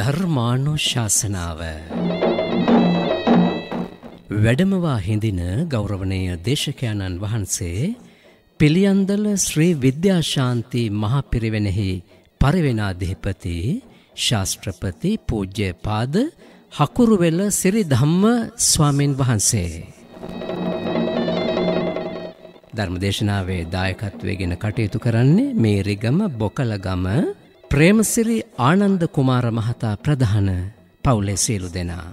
ධර්මානුශාසනාව වැඩමවා හිඳින ගෞරවනය දේශකයණන් වහන්සේ පිළියන්දල ශ්‍රී විද්‍යාශාන්ති මහපිරිවෙනෙහි පරිවෙනාධිපති ශාස්ත්‍රපති පූජ්‍ය පාද හකුරුවෙල සිරි ධම්ම ස්වාමීන් වහන්සේ. ධර්මදේශනාවේ දායකත්වයගෙන කටයුතු කරන්නේ මේරිගම බොකලගම ප්‍රේමසිරි ආනන්ද කුමාර මහතා ප්‍රධාන පවුලේ සියලු දෙනා.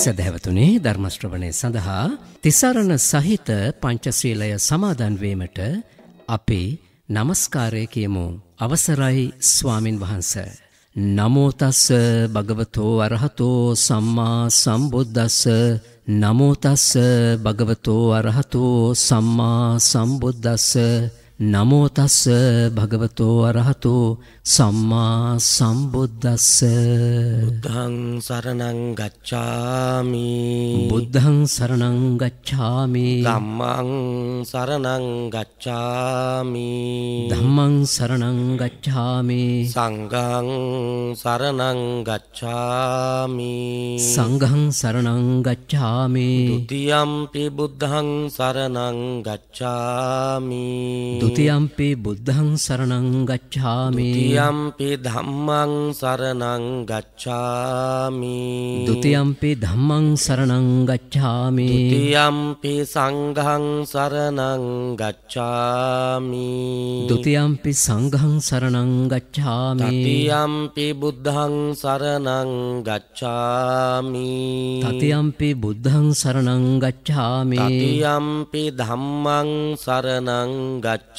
සැදැහැවතුනේ ධර්මශ්‍රවණය සඳහා තිසරණ සහිත පංචශීලය සමාදන් වීමට අපි নমස්කාරය කියමු. අවසරයි ස්වාමින් වහන්ස. නමෝ තස් භගවතෝ අරහතෝ සම්මා සම්බුද්දස්ස නමෝ තස් භගවතෝ අරහතෝ සම්මා සම්බුද්දස්ස නමෝ තස්ස භගවතෝ අරහතෝ සම්මා සම්බුද්දස්ස බුද්ධං සරණං ගච්ඡාමි බුද්ධං සරණං ගච්ඡාමි ධම්මං සරණං ගච්ඡාමි ධම්මං සරණං ගච්ඡාමි සංඝං සරණං ගච්ඡාමි සංඝං සරණං ගච්ඡාමි ဒ ුතියම්පි බුද්ධං සරණං ගච්ඡාමි තුතියම්පි බුද්ධං සරණං ගච්ඡාමි තුතියම්පි ධම්මං සරණං ගච්ඡාමි තුතියම්පි ධම්මං සරණං ගච්ඡාමි තුතියම්පි සංඝං සරණං ගච්ඡාමි තුතියම්පි සංඝං සරණං ගච්ඡාමි තතියම්පි බුද්ධං සරණං ගච්ඡාමි තතියම්පි බුද්ධං සරණං ගච්ඡාමි තතියම්පි ධම්මං සරණං ගච්ඡාමි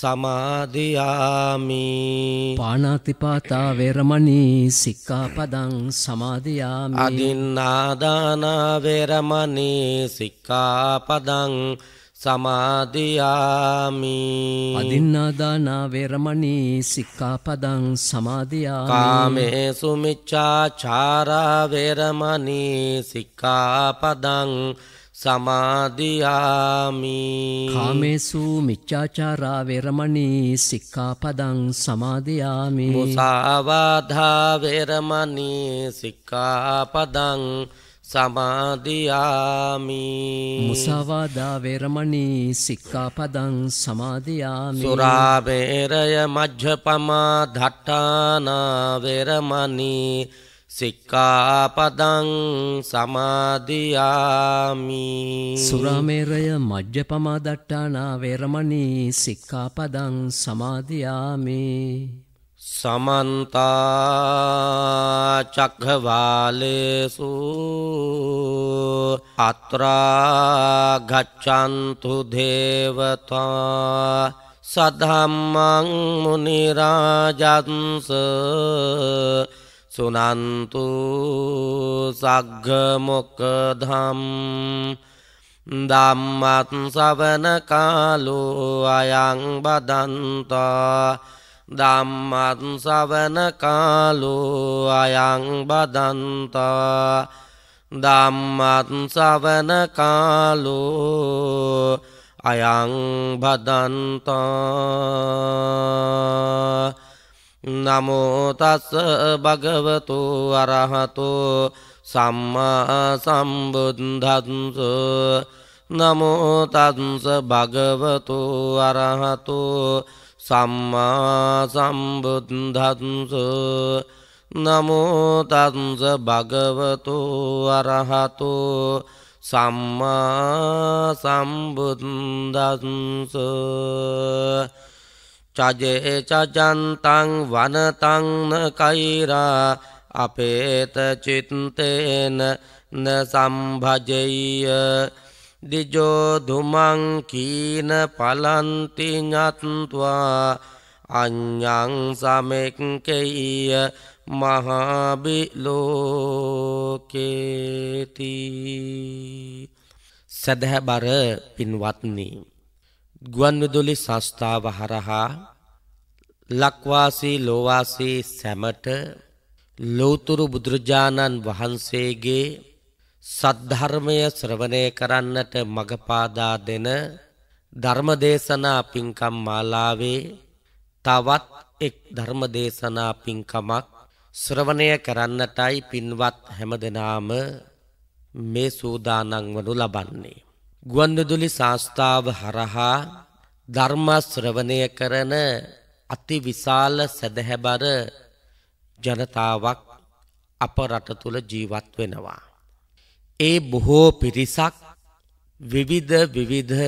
සමාධයාමි පානාතිපාතා වෙරමණී සික්කාපදං සමාධයාමි අදින්නාදානාවෙරමණී සික්කාපදං සමාධයාමි අදින්නාදානාවෙරමණී සික්කාපදං සමාධයා කාමේ සුමිච්චා චාරාවෙරමණී සික්කාපදං සමාධයාමි කාමේසු මිච්චාචාරා වෙරමණී සික්කාපදං සමාධයාමි මුසාවාධාවෙරමණී සික්කාපදං සමාධයාමි මුසාවාදාවෙරමණී සික්කාපදං සමාධයාමි සුරාවේරය මජ්්‍ය පමා ධට්ටානාවෙරමණී සික්කාපදං සමාධයාමි සුරාමේරය මජ්්‍යපමා දට්ටානා වේරමණී සික්කාපදං සමාධයාමි සමන්තා චක්හවාලේසු අත්‍රා ගච්චන්තු දේවතා සදහම්මං මුනිරාජන්ස සුනන්තු සග්ග මොක්කධම් ධම්මත් සවන කාලෝ අයං බදන්තා ධම්මත් සවන කාලෝ අයං බදන්තා ධම්මත් සවන කාලෝ අයං බදන්තා නමෝතස්ස භගවතු අරහතු සම්මා සම්බුද්ධන්සු නමෝතත්ස භගවතු අරහතු සම්මා සම්බුද්ධන්සු නමෝතත්ස භගවතු අරහතු සම්මා සම්බුද්ධන්සු චජේ චජන්තං වනතංන කෛරා අපේත චිත්තේන න සම්භජෙය දිජෝදුමං කීන පලන්ති ඥත්වා අඤ්ඤං සමෙක්කෙය මහාබිලෝකේති සදහබර පින්වත්නි ගුවන්විදුලි සංස්ථාව හරහා ලක්වාසී ලෝවාසී සැමට ලෝතුරු බුදුරජාණන් වහන්සේගේ සද්ධර්මය ශ්‍රවණය කරන්නට මගපාදා දෙන ධර්මදේශනා පින්කම් මාලාවේ තවත් එක් ධර්මදේශනා පින්කමක් ශ්‍රවණය කරන්නටයි පින්වත් හැමදෙනාම මේ සූදානම් වනු ලබන්නේ ගුවන්විදුලි සංස්ථාව හරහා ධර්මශ්‍රවණය කරන අති විශාල සැදැහැබර ජනතාවක් අප රට තුළ ජීවත් වෙනවා. ඒ බොහෝ පිරිසක් විවිධ විවිධ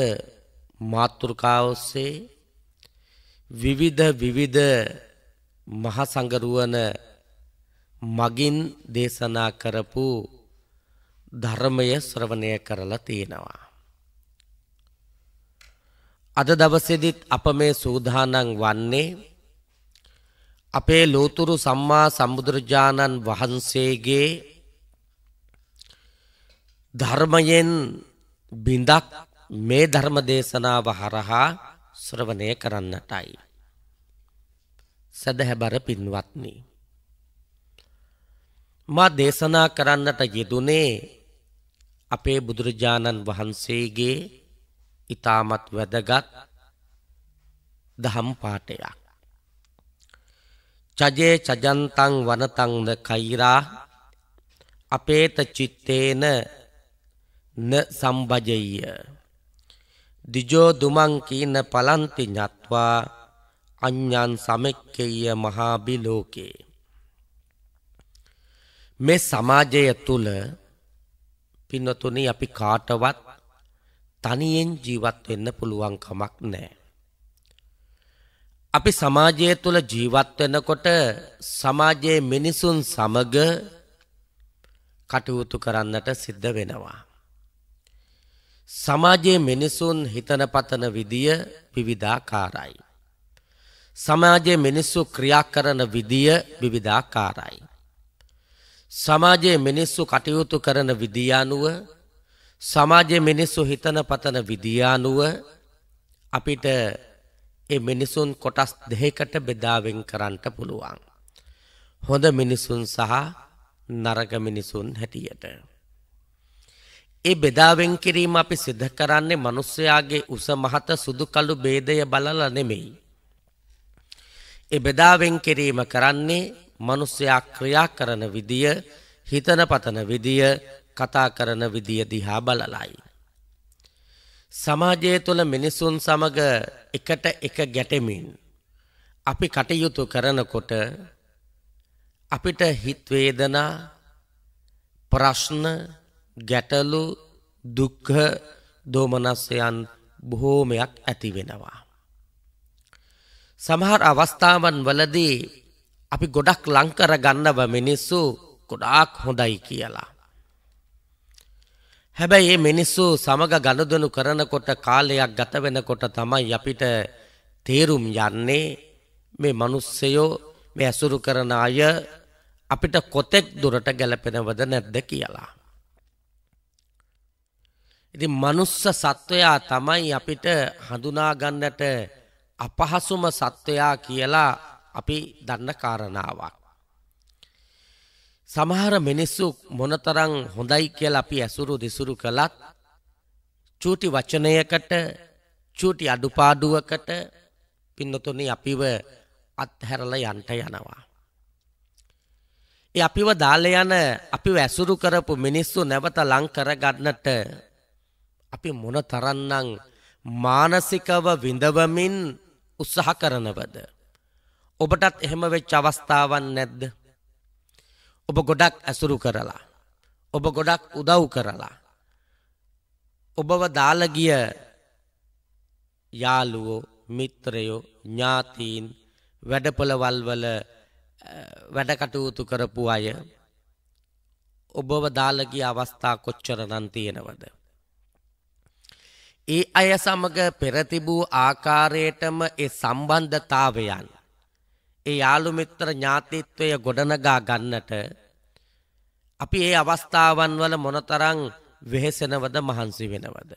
මාතෘකාඔස්සේ විවිධ විවිධ මහසඟරුවන මගින් දේශනා කරපු ධර්මය ශ්‍රවණය කරලා තියෙනවා. අද දවසේදීත් අප මේ සූදානම් වන්නේ අපේ ලෝතුරු සම්මා සම්බුදුරජාණන් වහන්සේගේ ධර්මයෙන් බිඳක් මේ ධර්ම දේශනාව හරහා ශ්‍රවණය කරන්නටයි. සදහැබර පින්වත්නි. මා දේශනා කරන්නට යෙදුනේ අපේ බුදුරජාණන් වහන්සේගේ ඉතාමත් වැදගත් දහම් පාටයක්. චජේ චජන්තං වනතංද කෛරා අපේත චිත්තේන න සම්භජය. දිජෝ දුමංකීන පලන්ති ඥත්වා අඥ්ඥන් සමෙක්කෙය මහාබිලෝකේ. මේ සමාජය තුළ පින්නතුනි අපි කාටවත් තනියෙන් ජීවත් වෙන්න පුළුවන් කමක් නැහැ. අපි සමාජය තුළ ජීවත් වෙනකොට සමාජයේ මිනිසුන් සමග කටයුතු කරන්නට සිද්ධ වෙනවා. සමාජයේ මිනිසුන් හිතන පතන විදිය විවිධාකාරයි. සමාජයේ මිනිස්සු ක්‍රියා කරන විදිය විවිධාකාරයි. සමාජයේ මිනිස්සු කටයුතු කරන විදිය අනුව සමාජයේ මිනිස්සු හිතන පතන විදියානුව අපිට ඒ මිනිසුන් කොටස් දෙකකට බෙදාවෙන් කරන්න පුළුවන්. හොඳ මිනිසුන් සහ නරක මිනිසුන් හැටියට. ඒ බෙදාවෙන් කිරීම අපි සිද්ධ කරන්නේ මිනිස්යාගේ උස මහත සුදු කළු ભેදය බලලා නෙමෙයි. ඒ බෙදාවෙන් කිරීම කරන්නේ මිනිස්යා ක්‍රියා කරන විදිය, හිතන පතන විදිය, කතා කරන විදිය දිහා බලලයි. සමාජය තුළ මිනිසුන් සමග එකට එක ගැටෙමින් අපි කටයුතු කරනකොට අපිට හිත්වේදනා ප්‍රශ්න ගැටලු දුක්හ දෝමනස්යන් බොහෝමයක් ඇති වෙනවා. සමහර අවස්ථාවන් වලදී අපි ගොඩක් ලංකර ගන්නව මිනිස්සු ගොඩාක් හොඳයි කියලා. හැබැයි මේ මිනිස්සු සමග ගනුදෙනු කරනකොට කාලයක් ගත වෙනකොට තමයි අපිට තේරුම් යන්නේ මේ මිනිස්සයෝ මේ ඇසුරු කරන අය අපිට කොතෙක් දුරට ගැලපෙනවද නැද්ද කියලා. ඉතින් මනුස්ස සත්වයා තමයි අපිට හඳුනා ගන්නට අපහසුම සත්වයා කියලා අපි දන්න කාරණාවක්. සමහර මිනිස්සු මොනතරං හොඳයි කියල අපි ඇසුරු දෙසුරු කළත් චූටි වචනයකට චූටි අඩුපාඩුවකට පින්නතුනි අපිව අත්හැරල යන්ට යනවා. ඒ අපිව දාල යන අපිව ඇසුරු කරපු මිනිස්සු නැවත ලං කරගන්නට අපි මොන තරන්නම් මානසිකව විඳවමින් උත්සාහ කරනවද. ඔබටත් එහෙම වෙච්ච අවස්ථාවන් නැද්ද? ඔබ ගොඩක් ඇසුරු කරලා. ඔබ ගොඩක් උදව් කරලා. ඔබව දාලගිය යාලුවෝ මිත්‍රයෝ ඥාතීන් වැඩපොළවල්වල වැඩකටයුතු කරපු අය ඔබව දාලගිය අවස්ථා කොච්චර නම් තියෙනවද. ඒ අය සමග පෙරතිබූ ආකාරයටම ඒ සම්බන්ධතාවයන්. ඒ යාළු මිත්‍ර ඥාතිත්වය ගොඩනගා ගන්නට අපි ඒ අවස්ථාවන් වල මොනතරම් වෙහෙසෙනවද මහන්සි වෙනවද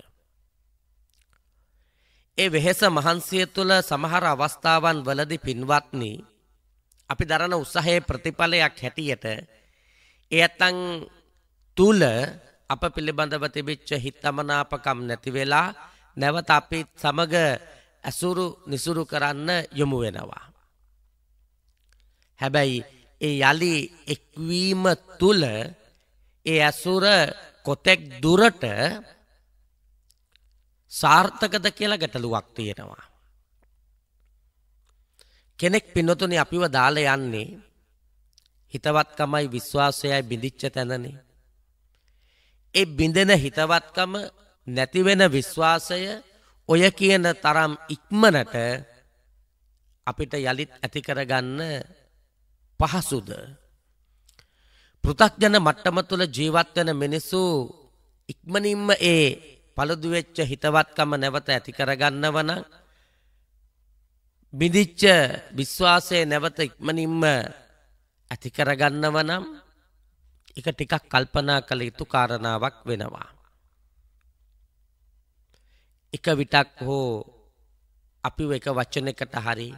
ඒ වෙහෙස මහන්සිය තුළ සමහර අවස්ථාවන් වලදී පින්වත්නි අපි දරන උත්සාහයේ ප්‍රතිඵලයක් හැටියට එයත්න් තුල අප පිළිබඳව තිබිච්ච හිතමනාපකම් නැති වෙලා නැවත අපිත් සමග ඇසුරු නිසුරු කරන්න යොමු වෙනවා හැබැයි ඒ යළි එක්වීම තුළ ඒ ඇසුර කොතෙක් දුරට සාර්ථකද කියලා ගැටලුවක් තියෙනවා. කෙනෙක් පින්නතුනේ අපිව දාල යන්නේ හිතවත්කමයි විශ්වාසයයි බිඳිච්ච තැනනේ. ඒ බිඳෙන හිතවත්කම නැතිවෙන විශ්වාසය ඔය කියන තරම් ඉක්මනට අපිට යළිත් ඇති කරගන්න පහසුද. පෘථක්ජන මට්ටම තුළ ජීවත්වන මිනිස්සු ඉක්මනින්ම ඒ පළදුවෙච්ච හිතවත්කම නැවත ඇතිකරගන්නවන බිඳිච්ච විශ්වාසය නැවත ඉක්මනින්ම ඇතිකරගන්නවනම් එක ටිකක් කල්පනා කළ යුතු කාරණාවක් වෙනවා. එක විටක් හෝ අපි එක වචනකට හරි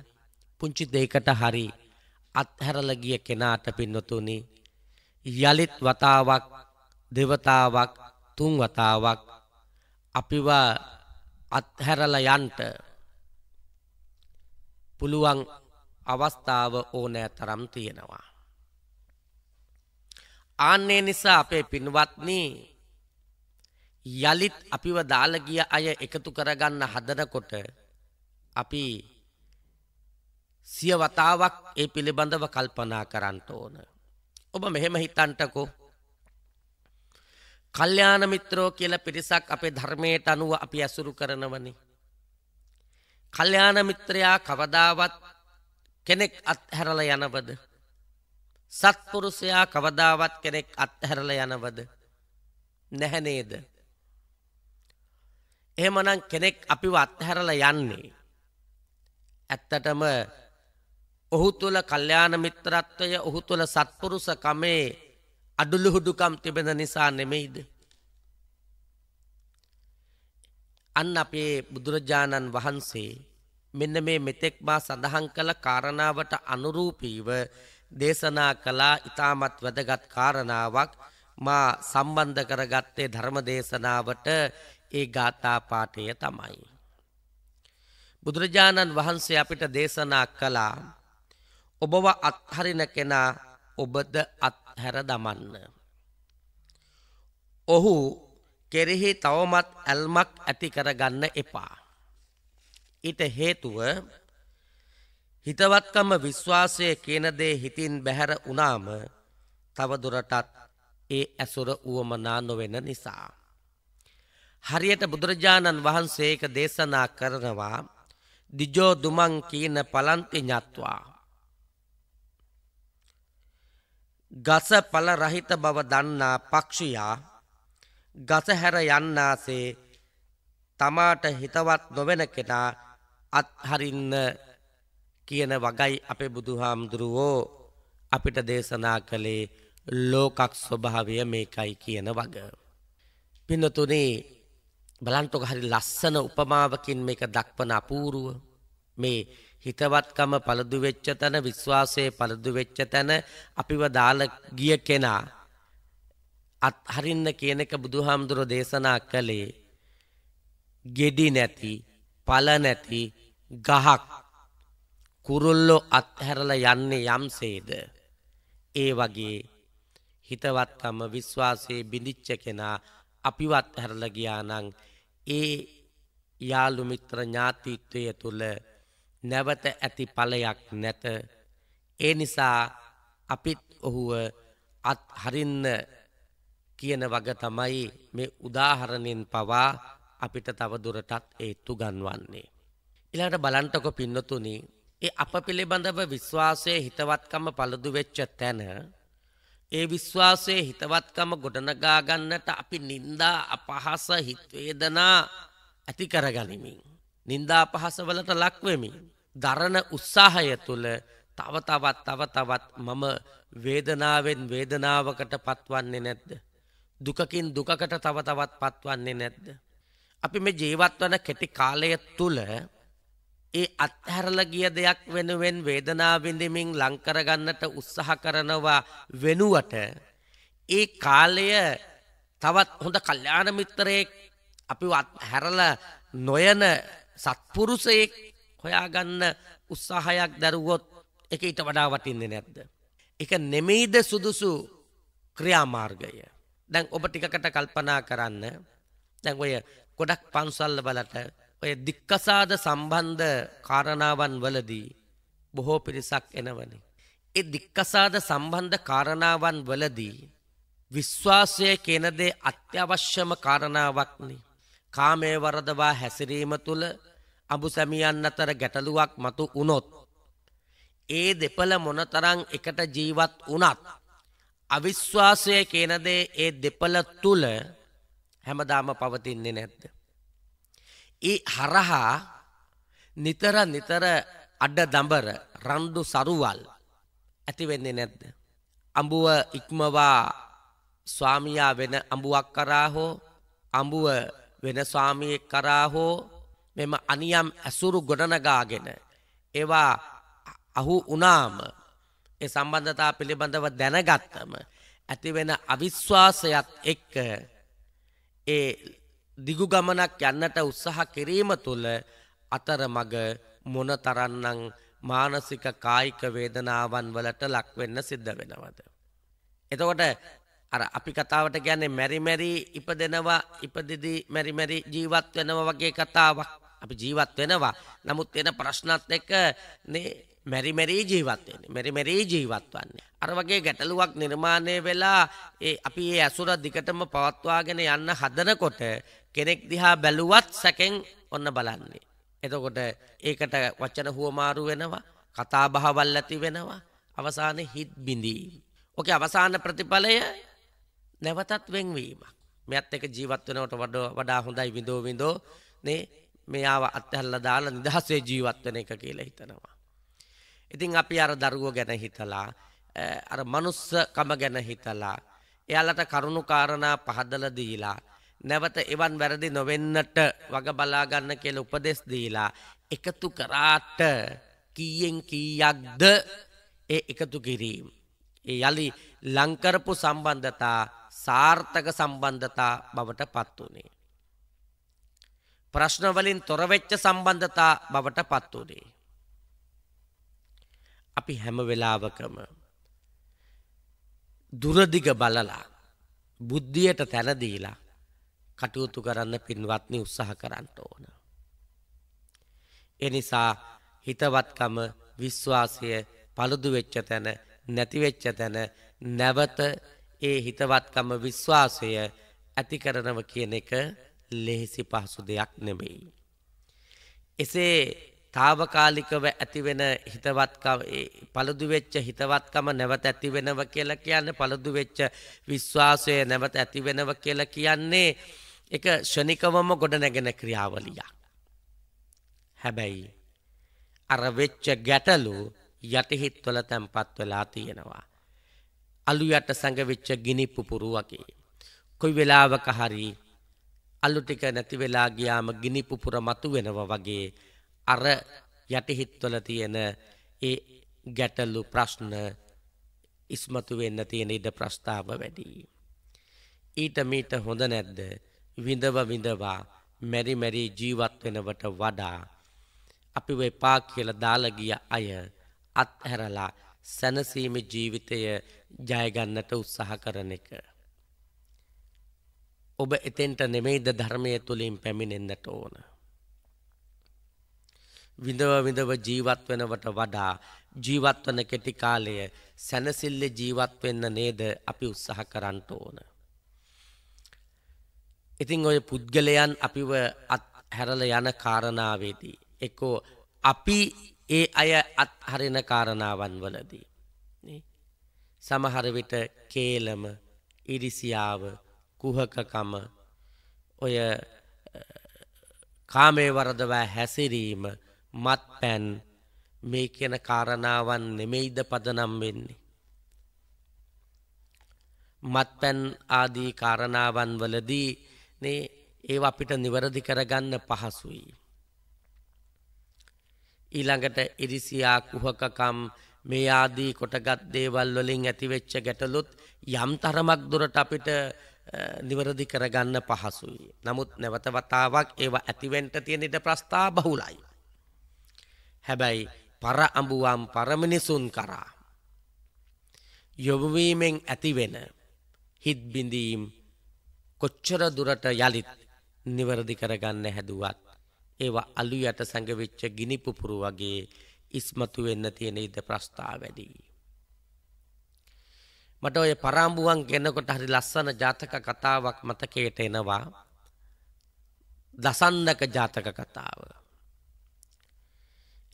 පුංචි දෙයකට හරි අත්හැරල ගිය කෙනාට පින්නතුනි යලිත් වතාවක් දෙවතාවක් තුන් වතාවක් අපිව අත්හැරල යන්ට පුළුවන් අවස්ථාව ඕනෑ තරම් තියෙනවා. ආන්නේ නිසා අපේ පින්වත්නි යලිත් අපිව දාලගිය අය එකතු කරගන්න හදනකොට අපි සිය වතාවක් ඒ පිළිබඳව කල්පනා කරන්නට ඕන. ඔබ මෙහෙම හිතන්ටකෝ. කල්්‍යාන මිත්‍රෝ කියල පිරිසක් අපේ ධර්මයට අනුව අපි ඇසුරු කරනවනි. කල්්‍යාන මිත්‍රයා කවදාවත් කෙනෙක් අත්හැරල යනවද. සත්පුරුසයා කවදාවත් කෙනෙක් අත්හැරල යනවද. නැහැනේද. එහෙමනම් කෙනෙක් අපිව අත්හැරල යන්නේ. ඇත්තටම ඔහු තුළ කල්්‍යාන මිත්‍රත්වය ඔහු තුළ සත්පුරුස කමේ අඩුළුහුඩුකම් තිබෙන නිසා නෙමෙයිද. අන්න අපේ බුදුරජාණන් වහන්සේ මෙන්න මේ මෙතෙක් මා සඳහන් කළ කාරණාවට අනුරූපීව දේශනා කලා ඉතාමත් වැදගත් කාරණාවක් මා සම්බන්ධ කරගත්තේ ධර්ම දේශනාවට ඒ ගාථා පාටය තමයි. බුදුරජාණන් වහන්සේ අපිට දේශනා කලා ඔබව අත්හරින කෙනා ඔබද අත්හැර දමන්න. ඔහු කෙරෙහි තවමත් ඇල්මක් ඇති කරගන්න එපා. ඊට හේතුව හිතවත්කම විශ්වාසය කියන දේ හිතින් බැහැර වුණාම තවදුරටත් ඒ ඇසුර වුවමනා නොවෙන නිසා. හරියට බුදුරජාණන් වහන්සේක දේශනා කරනවා දිජෝ දුමං කියන පලන්ති ඥත්වා. ගස පල රහිත බව දන්නා පක්ෂයා ගස හැර යන්නාසේ තමාට හිතවත් නොවෙන කෙනා අත්හරින්න කියන වගයි අපේ බුදුහාමුදුරුවෝ අපිට දේශනා කළේ ලෝකක් ස්වභාවය මේකයි කියන වග. පින්නතුනේ බලන්ටොක හරි ලස්සන උපමාවකින් මේක දක්වන අපූරුව මේ හිතවත්කම පළදු වෙච්ච තැන විශ්වාසයේ පළදු වෙච්ච තැන අපිව දාලා ගිය කෙනා අත්හරින්න කියන එක බුදුහාමුදුරෝ දේශනා කළේ ගෙඩි නැති පළ නැති ගහක් කුරුල්ලෝ අත්හැරලා යන්නේ යම්සේද ඒ වගේ හිතවත්කම විශ්වාසයේ බිඳිච්ච කෙනා අපිව අත්හැරලා ගියා නම් ඒ යාළු මිත්‍ර ඥාතිත්වය තුළ නැවත ඇති පලයක් නැත ඒ නිසා අපිත් ඔහුව අත් හරින්න කියන වග තමයි මේ උදාහරණයෙන් පවා අපිට තවදුරටත් ඒත්තු ගන්වන්නේ. ඉලාට බලන්ටක පින්නතුනි ඒ අප පිළිබඳව විශ්වාසය හිතවත්කම පළදු වෙච්ච තැන ඒ විශ්වාසය හිතවත්කම ගොඩනගාගන්නට අපි නින්දා අපහස හිත්වේදනා ඇති කරගනිමින්. නින්දා පහසවලට ලක්වෙමි. දරණ උත්සාහය තුළ තව තවත් තව තවත් මම වේදනාවෙන් වේදනාවකට පත්වන්නේ නැද්ද. දුකකින් දුකකට තව තවත් පත්වන්නේ නැද්ද. අපි මේ ජීවත් වන කෙටි කාලය තුළ ඒ අත්හැරලගිය දෙයක් වෙනුවෙන් වේදනාවිඳමින් ලංකරගන්නට උත්සහ කරනවා වෙනුවට ඒ කාලය තවත් හොඳ කල්්‍යාන මිත්තරයෙක් අපි හැරල නොයන සත්පුරුසයෙක් හොයාගන්න උත්සාහයක් දරුවොත් එක ඊට වඩා වටින්නේ නැද්ද. එක නෙමෙයිද සුදුසු ක්‍රියාමාර්ගය. දැන් ඔබ ටිකට කල්පනා කරන්න දැන් ඔය ගොඩක් පන්සල්ල බලට ඔය දික්කසාද සම්බන්ධ කාරණාවන් වලදී බොහෝ පිරිසක් එනවනි. ඒ දික්කසාද සම්බන්ධ කාරණාවන් වලදී විශ්වාසය කියනදේ අත්‍යවශ්‍යම කාරණාවක්නි. කාමය වරදවා හැසිරීම තුළ අඹු සැමියන් අතර ගැටලුවක් මතු වුණොත් ඒ දෙපළ මොනතරම් එකට ජීවත් වුණත් අවිශ්වාසය කියන දේ ඒ දෙපළ තුල හැමදාම පවතින්නේ නැද්ද? ඒ හරහා නිතර නිතර අඩ දඹර රණ්ඩු සරුවල් ඇති වෙන්නේ නැද්ද? අඹුව ඉක්මවා ස්වාමියා වෙන අඹුවක් කරා හෝ අඹුව වෙන ස්වාමියෙක් කරා හෝ මෙම අනියම් ඇසුරු ගොඩනගාගෙන ඒවා අහු උනාම ඒ සම්බන්ධතා පිළිබඳව දැනගත්තම ඇතිවෙන අවිශ්වාසයත් එක්ක ඒ දිගුගමනක් යන්නට උත්සාහ කිරීම තුළ අතර මග මොනතරන්නං මානසික කායික වේදනාවන් වලට ලක්වෙන්න සිද්ධ වෙනවද. එතකොට අර අපි කතාවට ගැන්නේ මැරිමැරී ඉපදෙනවා ඉපදිදි මැරිමැරි ජීවත් වෙනව වගේ කතාවක් අපි ජීවත් වෙනවා. නමුත් එන ප්‍රශ්නත් එක්ක මේ මෙරි මෙරි ජීවත් වෙන්නේ. මෙරි මෙරි ජීවත් වන්නේ. අර වගේ ගැටලුවක් නිර්මාණය වෙලා ඒ අපි ඒ අසුර දිකටම පවත්වාගෙන යන්න හදනකොට කෙනෙක් දිහා බැලුවත් සැකෙන් ඔන්න බලන්නේ. එතකොට ඒකට වචන හුවමාරු වෙනවා. කතා බහවල් ඇති වෙනවා. අවසානයේ හිත් බිඳීම. ඔකේ අවසාන ප්‍රතිඵලය නැවතත් වෙන්වීමක්. මෙයත් එක ජීවත් වෙනවට වඩා හොඳයි විඳෝ විඳෝ නේ මෙයාව අත්හැල්ල දාලා නිදහසේ ජීවත් වෙන එක කියලා හිතනවා. ඉතින් අපි අර දරුවෝ ගැන හිතලා අර මනුස්සකම ගැන හිතලා එයාලට කරුණු කාරණා පහදලා දීලා නැවත එවන් වැරදි නොවෙන්නට වග බලා ගන්න කියලා උපදෙස් දීලා එකතු කරාට කීයෙන් කීයක්ද ඒ එකතු කිරීම ඒ යලි ලංකරපු සම්බන්ධතා සාර්ථක සම්බන්ධතා බවට පත් වුණේ ප්‍රශ්නවලින් තොරවෙච්ච සම්බන්ධතා බවට පත්වනේ. අපි හැම වෙලාවකම දුරදිග බලලා බුද්ධියට තැනදීලා කටයුතු කරන්න පින්වත්නි උත්සාහ කරන්න ඕන. එනිසා හිතවත්කම විශ්වාසය පළුදු වෙච්ච තැන නැතිවෙච්ච තැන නැවත ඒ හිතවත්කම විශ්වාසය ඇති කරනව කියන එක ලෙහිසි පහසු දෙයක් නෙමෙයි. එසේ තාවකාලිකව ඇතිවෙන හිතවත්කම පළදුවෙච්ච හිතවත්කම නැවත ඇතිවෙනව කියලා කියන්න පළදුවෙච්ච විශ්වාසය නැවත ඇතිවෙනව කියලා කියන්නේ එක ෂණිකවම ගොඩ නැගෙන ක්‍රියාවලියක්. හැබැයි අර වෙච්ච ගැටලු යටිහිත්වල තැන්පත් වෙලා තියෙනවා. අලු යට සඟවෙච්ච ගිනි පුපුරු වගේ. කොයි වෙලාවක හරි අල්ලු ටික නැති වෙලා ගියාම ගිනි පුපුර මතු වෙනවා වගේ අර යටිහිත්වල තියෙන ඒ ගැටලු ප්‍රශ්න ඉස්මතු වෙන්න තියෙන ඉඩ ප්‍රස්ථාව වැඩි. ඊට මීට හොඳ නැද්ද විඳව විඳවා මෙරි මෙරි ජීවත් වෙනවට වඩා අපිව එපා කියලා දාලා ගිය අය අත්හැරලා සැනසීමේ ජීවිතය ජය ගන්නට උත්සාහ කරන එක ඔබ එතෙන්ට නෙමෙයිද ධර්මය තුළින් පැමිණෙන්න්නට ඕන. විඳව විඳව ජීවත් වෙනවට වඩා ජීවත්වන කෙටි කාලය සැනසිල්ල ජීවත් වෙන්න නේද අපි උත්සාහ කරන්නට ඕන. ඉතිං ඔය පුද්ගලයන් අපිව අත් හැරල යන කාරණාවේදී. එකෝ අපි ඒ අය අත්හරින කාරණාවන් වලදී. සමහරවිට කේලම ඉරිසියාව කුහකකම ඔය කාමේ වරදවා හැසිරීම මත් පැන් මේ කියන කාරණාවන් නෙමෙයිද පදනම් වෙන්නේ. මත් පැන් ආදී කාරණාවන් වලදී නේ ඒ අපිට නිවරදි කරගන්න පහසුයි. ඊළඟට ඉරිසියා කුහකකම් මේ ආදී කොටගත් දේවල් වලින් ඇතිවෙච්ච ගැටලුත් යම් තරමක් දුරට අපිට නිවරදි කරගන්න පහසුයි. නමුත් නැවතවතාවක් ඒවා ඇතිවෙන්ට තියෙනෙට ප්‍රස්ථා බහුලයි. හැබැයි පර අඹුවම් පරමිනිසුන් කරා. යොමුවීමෙන් ඇතිවෙන හිත්බිඳීම් කොච්චර දුරට යළිත් නිවරදි කරගන්න හැදුවත්. ඒවා අලු යට සැඟවෙච්ච ගිනිපුපුරු වගේ ඉස්මතු වෙන්න තියෙන ඉද ප්‍රස්ථා වැඩී. මට ඔය පරාම්බුවන් ගෙනකොට හරි ලස්සන ජාතක කතාවක් මතකයට එනවා දසන්නක ජාතක කතාව.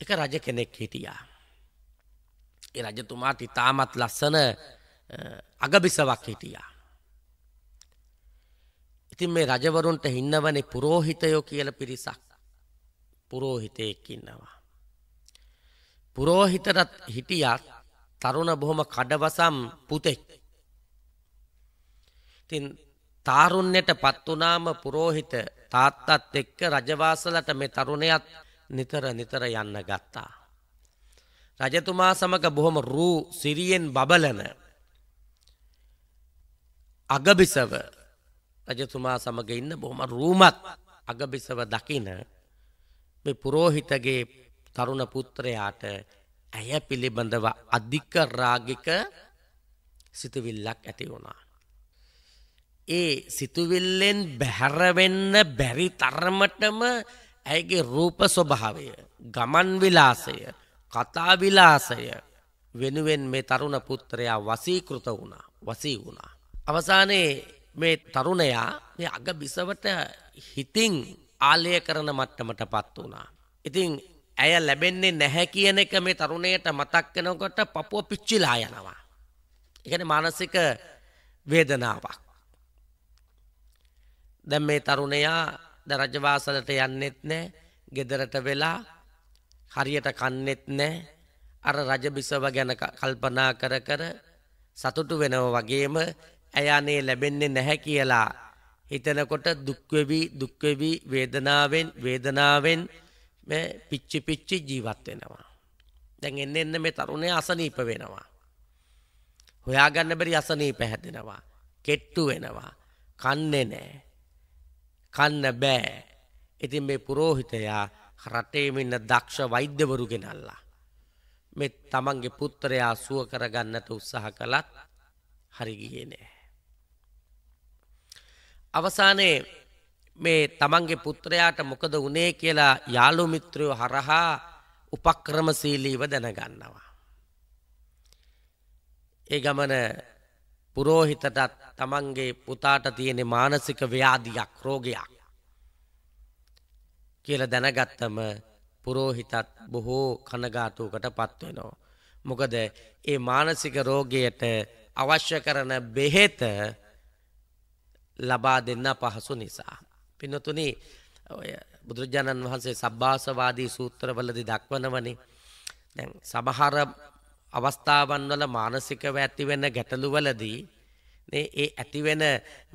එක රජ කෙනෙක් හිටියා. ඒ රජතුමාට ඉතාමත් ලස්සන අගබිසවක් හිටියා. ඉතින් මේ රජවරුන්ට හින්නවනේ පුරෝහිතයෝ කියල පිරිසක් පුරෝහිතයෙක් ඉන්නවා. පුරෝහිතටත් හිටියත් තරුණ බොහොම කඩවසම් පුතෙක්. තින් තාරුණ්‍යයට පත්වනාම පුරෝහිත තාත්තත් එක්ක රජවාසලට මේ තරුණයත් නිතර නිතර යන්න ගත්තා. රජතුමා සමඟ බොහොම රූ සිරියෙන් බබලන අගබිසව රජතුමා සමඟ ඉන්න බොහොම රූමත් අගබිසව දකින මේ පුරෝහිතගේ තරුණ පුත්‍රයාට ඇය පිළිබඳව අධික රාගික සිතුවිල්ලක් ඇති වුණා. ඒ සිතුවිල්ලෙන් බැහැරවෙන්න බැරි තරමටම ඇගේ රූප ස්වභාවය ගමන් විලාසය කතාවිලාසය වෙනුවෙන් මේ තරුණ පුත්‍රයා වසීකෘත වුණා වසී වුණා. අවසානයේ මේ තරුණයා මේ අග බිසවට හිතින් ආලය කරන මට්ටමට පත් වුණා. ඉතින් ඇය ලැබෙන්නේ නැහැ කියන එක මේ තරුණයට මතක් වෙනකොට පපුව පිච්චිලා යනවා. ඒ කියන්නේ මානසික වේදනාවක්. දැන් මේ තරුණයා ද රජවාසලට යන්නෙත් නැහැ, ගෙදරට වෙලා හරියට කන්නෙත් නැහැ. අර රජබිසව ගැන කල්පනා කර කර සතුටු වෙනවා වගේම ඇය අනේ ලැබෙන්නේ නැහැ කියලා හිතනකොට දුක් වෙවි දුක් වෙවි වේදනාවෙන් වේදනාවෙන් මේ පිච්චි පිච්චි ජීවත් වෙනවා. දැන් එන්න එන්න මේ තරුණයා අසනීප වෙනවා. හොයාගන්න බැරි අසනීප හැදෙනවා. කෙට්ටු වෙනවා. කන්නේ නැහැ. කන්න බෑ. ඉතින් මේ පූජිතයා රටේම ඉන්න දක්ෂ වෛද්‍යවරු ගෙනල්ලා මේ තමන්ගේ පුත්‍රයා සුව කරගන්නට උත්සාහ කළත් හරි ගියේ නෑ. අවසානයේ මේ තමන්ගේ පුත්‍රයාට මොකද වනේ කියලා යාලු මිත්‍රයෝ හරහා උපක්‍රමශීලීව දැනගන්නවා. ඒ ගමන පුරෝහිතටත් තමන්ගේ පුතාට තියෙන මානසික ව්‍යාධියක් රෝගයක් කියල දැනගත්තම පුරෝහිතත් බොහෝ කනගාටුවකට පත්වෙනවා. මොකද ඒ මානසික රෝගයට අවශ්‍ය කරන බෙහෙත ලබා දෙන්න පහසු නිසා. පින්නතුනි ඔය බුදුරජාණන් වහන්සේ සබ්භාසවාදී සූත්‍රවලදි දක්වනවනේ දැන් සමහර අවස්ථාවන් වල මානසිකව ඇතිවෙන ගැටලුවලදී මේ ඒ ඇතිවෙන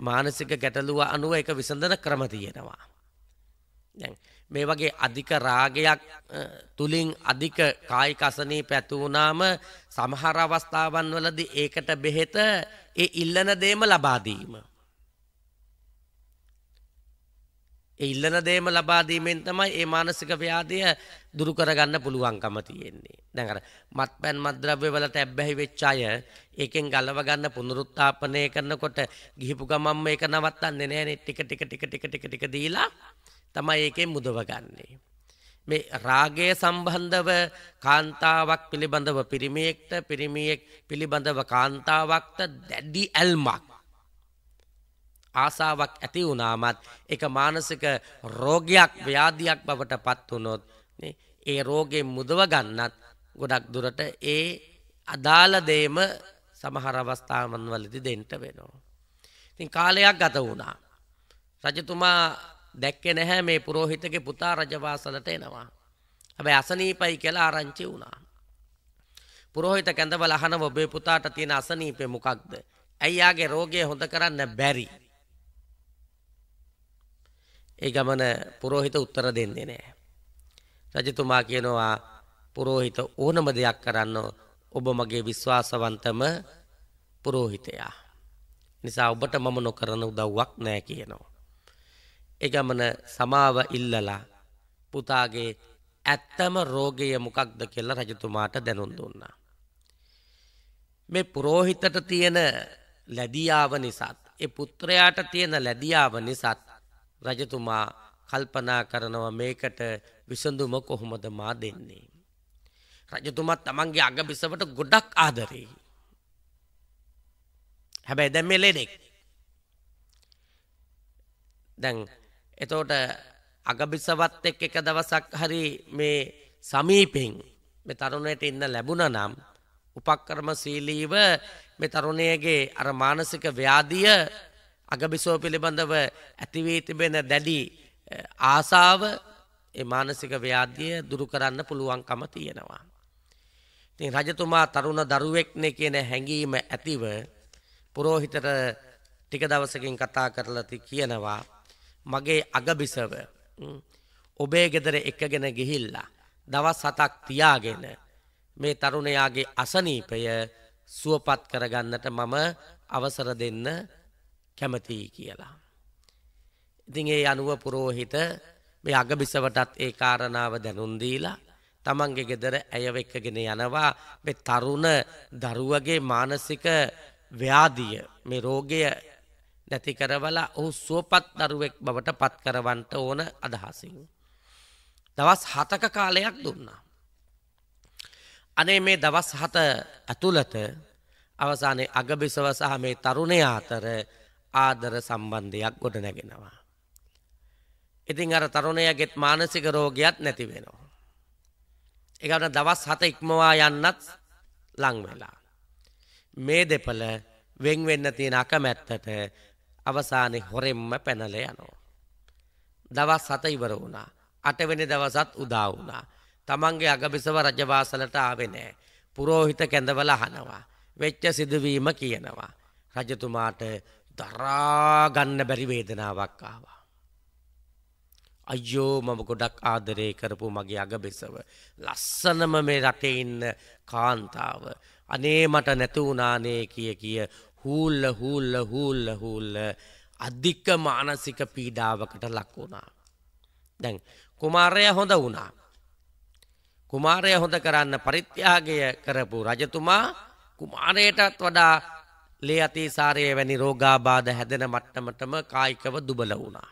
මානසික ගැටලුව අනුව ඒක විසඳන ක්‍රම තියෙනවා. දැන් මේ වගේ අධික රාගයක් තුලින් අධික කායික අසනීප ඇති වුණාම සමහර අවස්ථාවන් වලදී ඒකට බෙහෙත ඒ ඉල්ලන දේම ලබා දීම. ඒ ඉල්ලන දේම ලබා දීමෙන් තමයි ඒ මානසික ව්‍යාධිය දුරු කරගන්න පුළුවන්කම තියෙන්නේ. දැන් අර මත්පැන් මත්ද්‍රව්‍ය වලට ඇබ්බැහි වෙච්ච අය ඒකෙන් ගලව ගන්න පුනරුත්ථාපනය කරනකොට ගිහිපු ගමම්ම ඒක නවත්තන්නේ නැහැ නේ ටික ටික ටික ටික ටික ටික දීලා තමයි ඒකෙන් මුදව ගන්නේ. මේ රාගය සම්බන්ධව කාන්තාවක් පිළිබඳව පිරිමියෙක්ට පිරිමියෙක් පිළිබඳව කාන්තාවක්ට දැඩි ඇල්මක් ආසාාවක් ඇති වුණාමත් එක මානසික රෝගයක් ව්‍යාධයක් බවට පත්වනොත් ඒ රෝගෙන් මුදව ගන්නත් ගොඩක් දුරට ඒ අදාලදේම සමහර අවස්ථාවන් වලදි දෙන්ට වෙනවා. තින් කාලයක් ගත වුණා. රජතුමා දැක්කෙ නැහැ මේ පුරෝහිතගේ පුතා රජවාසලට එනවා. හැබැයි අසනීපයි කියලා ආරංචි වුණා. පුරෝහිත කැඳවල අහන ඔබේ පුතාට තියෙන අසනීපේ මොකක්ද? ඇයියාගේ රෝගය හොඳ කරන්න බැරි. ඒ ගමන පුරෝහිත උත්තර දෙන්නේ නෑ. රජතුමා කියනවා පුරෝහිත ඕනම දෙයක් කරන්න ඔබ මගේ විශ්වාසවන්තම පුරෝහිතයා. නිසා ඔබට මම නොකරන උදව්වක් නෑ කියනවා. ඒ ගමන සමාව ඉල්ලලා පුතාගේ ඇත්තම රෝගය මොකක්ද කියලා රජතුමාට දැනුම් දුන්නා. මේ පුරෝහිතට තියෙන ලැබියාව නිසාත් ඒ පුත්‍රයාට තියෙන ලැබියාව නිසාත් රජතුමා කල්පනා කරනවා මේකට විසඳුම කොහොමද මා දෙන්නේ. රජතුමා තමන්ගේ අග බිසවට ගොඩක් ආදරේ. හැබැයි දැම් මේ ලෙනෙක්. දැන් එතෝට අගබිසවත් එක් එක දවසක් හරි මේ සමීපෙන් මේ තරුණයට ඉන්න ලැබුණ නම් උපක්කරම සීලීව මේ තරුණයගේ අර මානසික ව්‍යාධිය අගබිසෝ පිළිබඳව ඇතිවී තිබෙන දැඩි ආසාව මානසික ව්‍යාධිය දුරු කරන්න පුළුවන්කම තියෙනවා. ඉතින් රජතුමා තරුණ දරුවෙක්නේ කියන හැඟීම ඇතිව පුරෝහිතට ටික දවසකින් කතා කරලා කියනවා මගේ අගබිසව ඔබේ ගෙදර එකගෙන ගිහිල්ලා දවස් හතක් තියාගෙන මේ තරුණයාගේ අසනීපය සුවපත් කරගන්නට මම අවසර දෙන්න කැමතියි කියලා. ඉතින් ඒ අනුව පුරෝහිත මේ අගබිසවටත් ඒ කාරණාව දැනුම් දීලා තමන්ගේ ගෙදර ඇයව එක්කගෙන යනවා මේ තරුණ දරුවගේ මානසික ව්‍යාධිය මේ රෝගය නැති කරවලා ඔහු සුවපත් දරුවෙක් බවට පත් කරවන්නට ඕන අදහසින් දවස් 7ක කාලයක් දුන්නා අනේ මේ දවස් 7 ඇතුළත අවසානයේ අගබිසව සහ මේ තරුණයා අතර ආදර සම්බන්ධයක් ගොඩ නැගෙනවා. ඉතින් අර තරුණයගෙත් මානසික රෝගයක් නැති වෙනවා. ඒකට දවස් හත ඉක්මවා යන්නත් ලං වෙලා. මේ දෙපළ වෙන් වෙන්න තියෙන අකමැත්තට අවසානයේ හොරෙම්ම පැනල යනවා. දවස් හත ඉවර වුණා. අටවෙනි දවසත් උදා වුණා. තමන්ගේ අගබිසව රජවාසලට ආවේ නැහැ. පුරෝහිත කැඳවල අහනවා. වෙච්ච සිදුවීම කියනවා. රජතුමාට දරාගන්න බැරි වේදනාවක් ආවා. අයියෝ මම ගොඩක් ආදරය කරපු මගේ අගබෙසව. ලස්සනම මේ රටේ ඉන්න කාන්තාව. අනේ මට නැතුවනානේ කිය කිය හූල්ල හූල්ල හූල්ල හූල්ල අධික මානසික පීඩාවකට ලක්වුණා. දැන් කුමාරය හොඳ වුණා. කුමාරය හොඳ කරන්න පරිත්‍යාගය කරපු රජතුමා කුමාරයටත් වඩා ලේ අතිසාරය වැනි රෝගාබාධ හැදෙන මට්ටමටම කායිකව දුබල වුණා.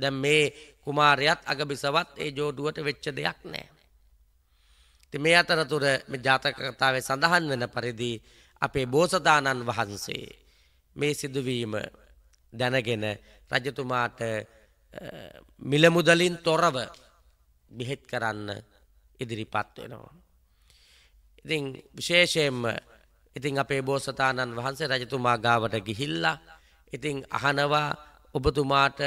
දැන් මේ කුමාරයත් අගබිසවත් ඒ ජෝඩුවට වෙච්ච දෙයක් නෑ. ඉතින් මේ අතරතුර මේ ජාතක කතාවේ සඳහන් වෙන පරිදි අපේ බෝසතාණන් වහන්සේ මේ සිදුවීම දැනගෙන රජතුමාට මිල මුදලින් තොරව බෙහෙත් කරන්න ඉදිරිපත් වෙනවා. ඉතින් විශේෂයෙන්ම ඉතින් අපේ බෝසතාණන් වහන්සේ රජතුමා ගාවට ගිහිල්ලා ඉතින් අහනවා ඔබතුමාට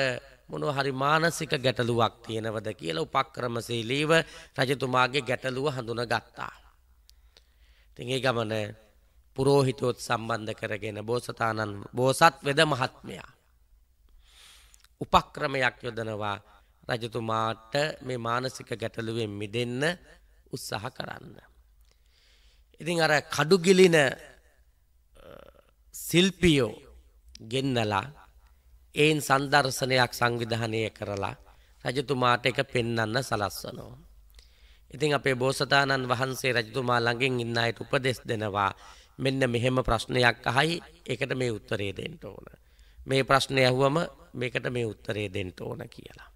මොනව හරි මානසික ගැටලුවක් තියෙනවද කියලා උපක්‍රමශීලීව රජතුමාගේ ගැටලුව හඳුනගත්තා. ඉතින් ඒ ගමන පුරෝහිතොත් සම්බන්ධ කරගෙන බෝසතාණන් බෝසත් වෙද මහත්මයා උපක්‍රමයක් යොදනවා රජතුමාට මේ මානසික ගැටලුවෙන් මිදෙන්න උත්සාහ කරන්න. ඉතින් අර කඩුගිලින ශිල්පියෝ ගෙන්නලා එයින් සන්දර්ශනයක් සංවිධානය කරලා රජතුමාට එක පෙන්වන්න සලස්වනවා. ඉතින් අපේ බෝසතාණන් වහන්සේ රජතුමා ළඟින් ඉන්න අයට උපදෙස් දෙනවා මෙන්න මෙහෙම ප්‍රශ්නයක් අහයි ඒකට මේ උත්තරේ දෙන්න ඕන. මේ ප්‍රශ්නේ ඇහුවම මේකට මේ උත්තරේ දෙන්න ඕන කියලා.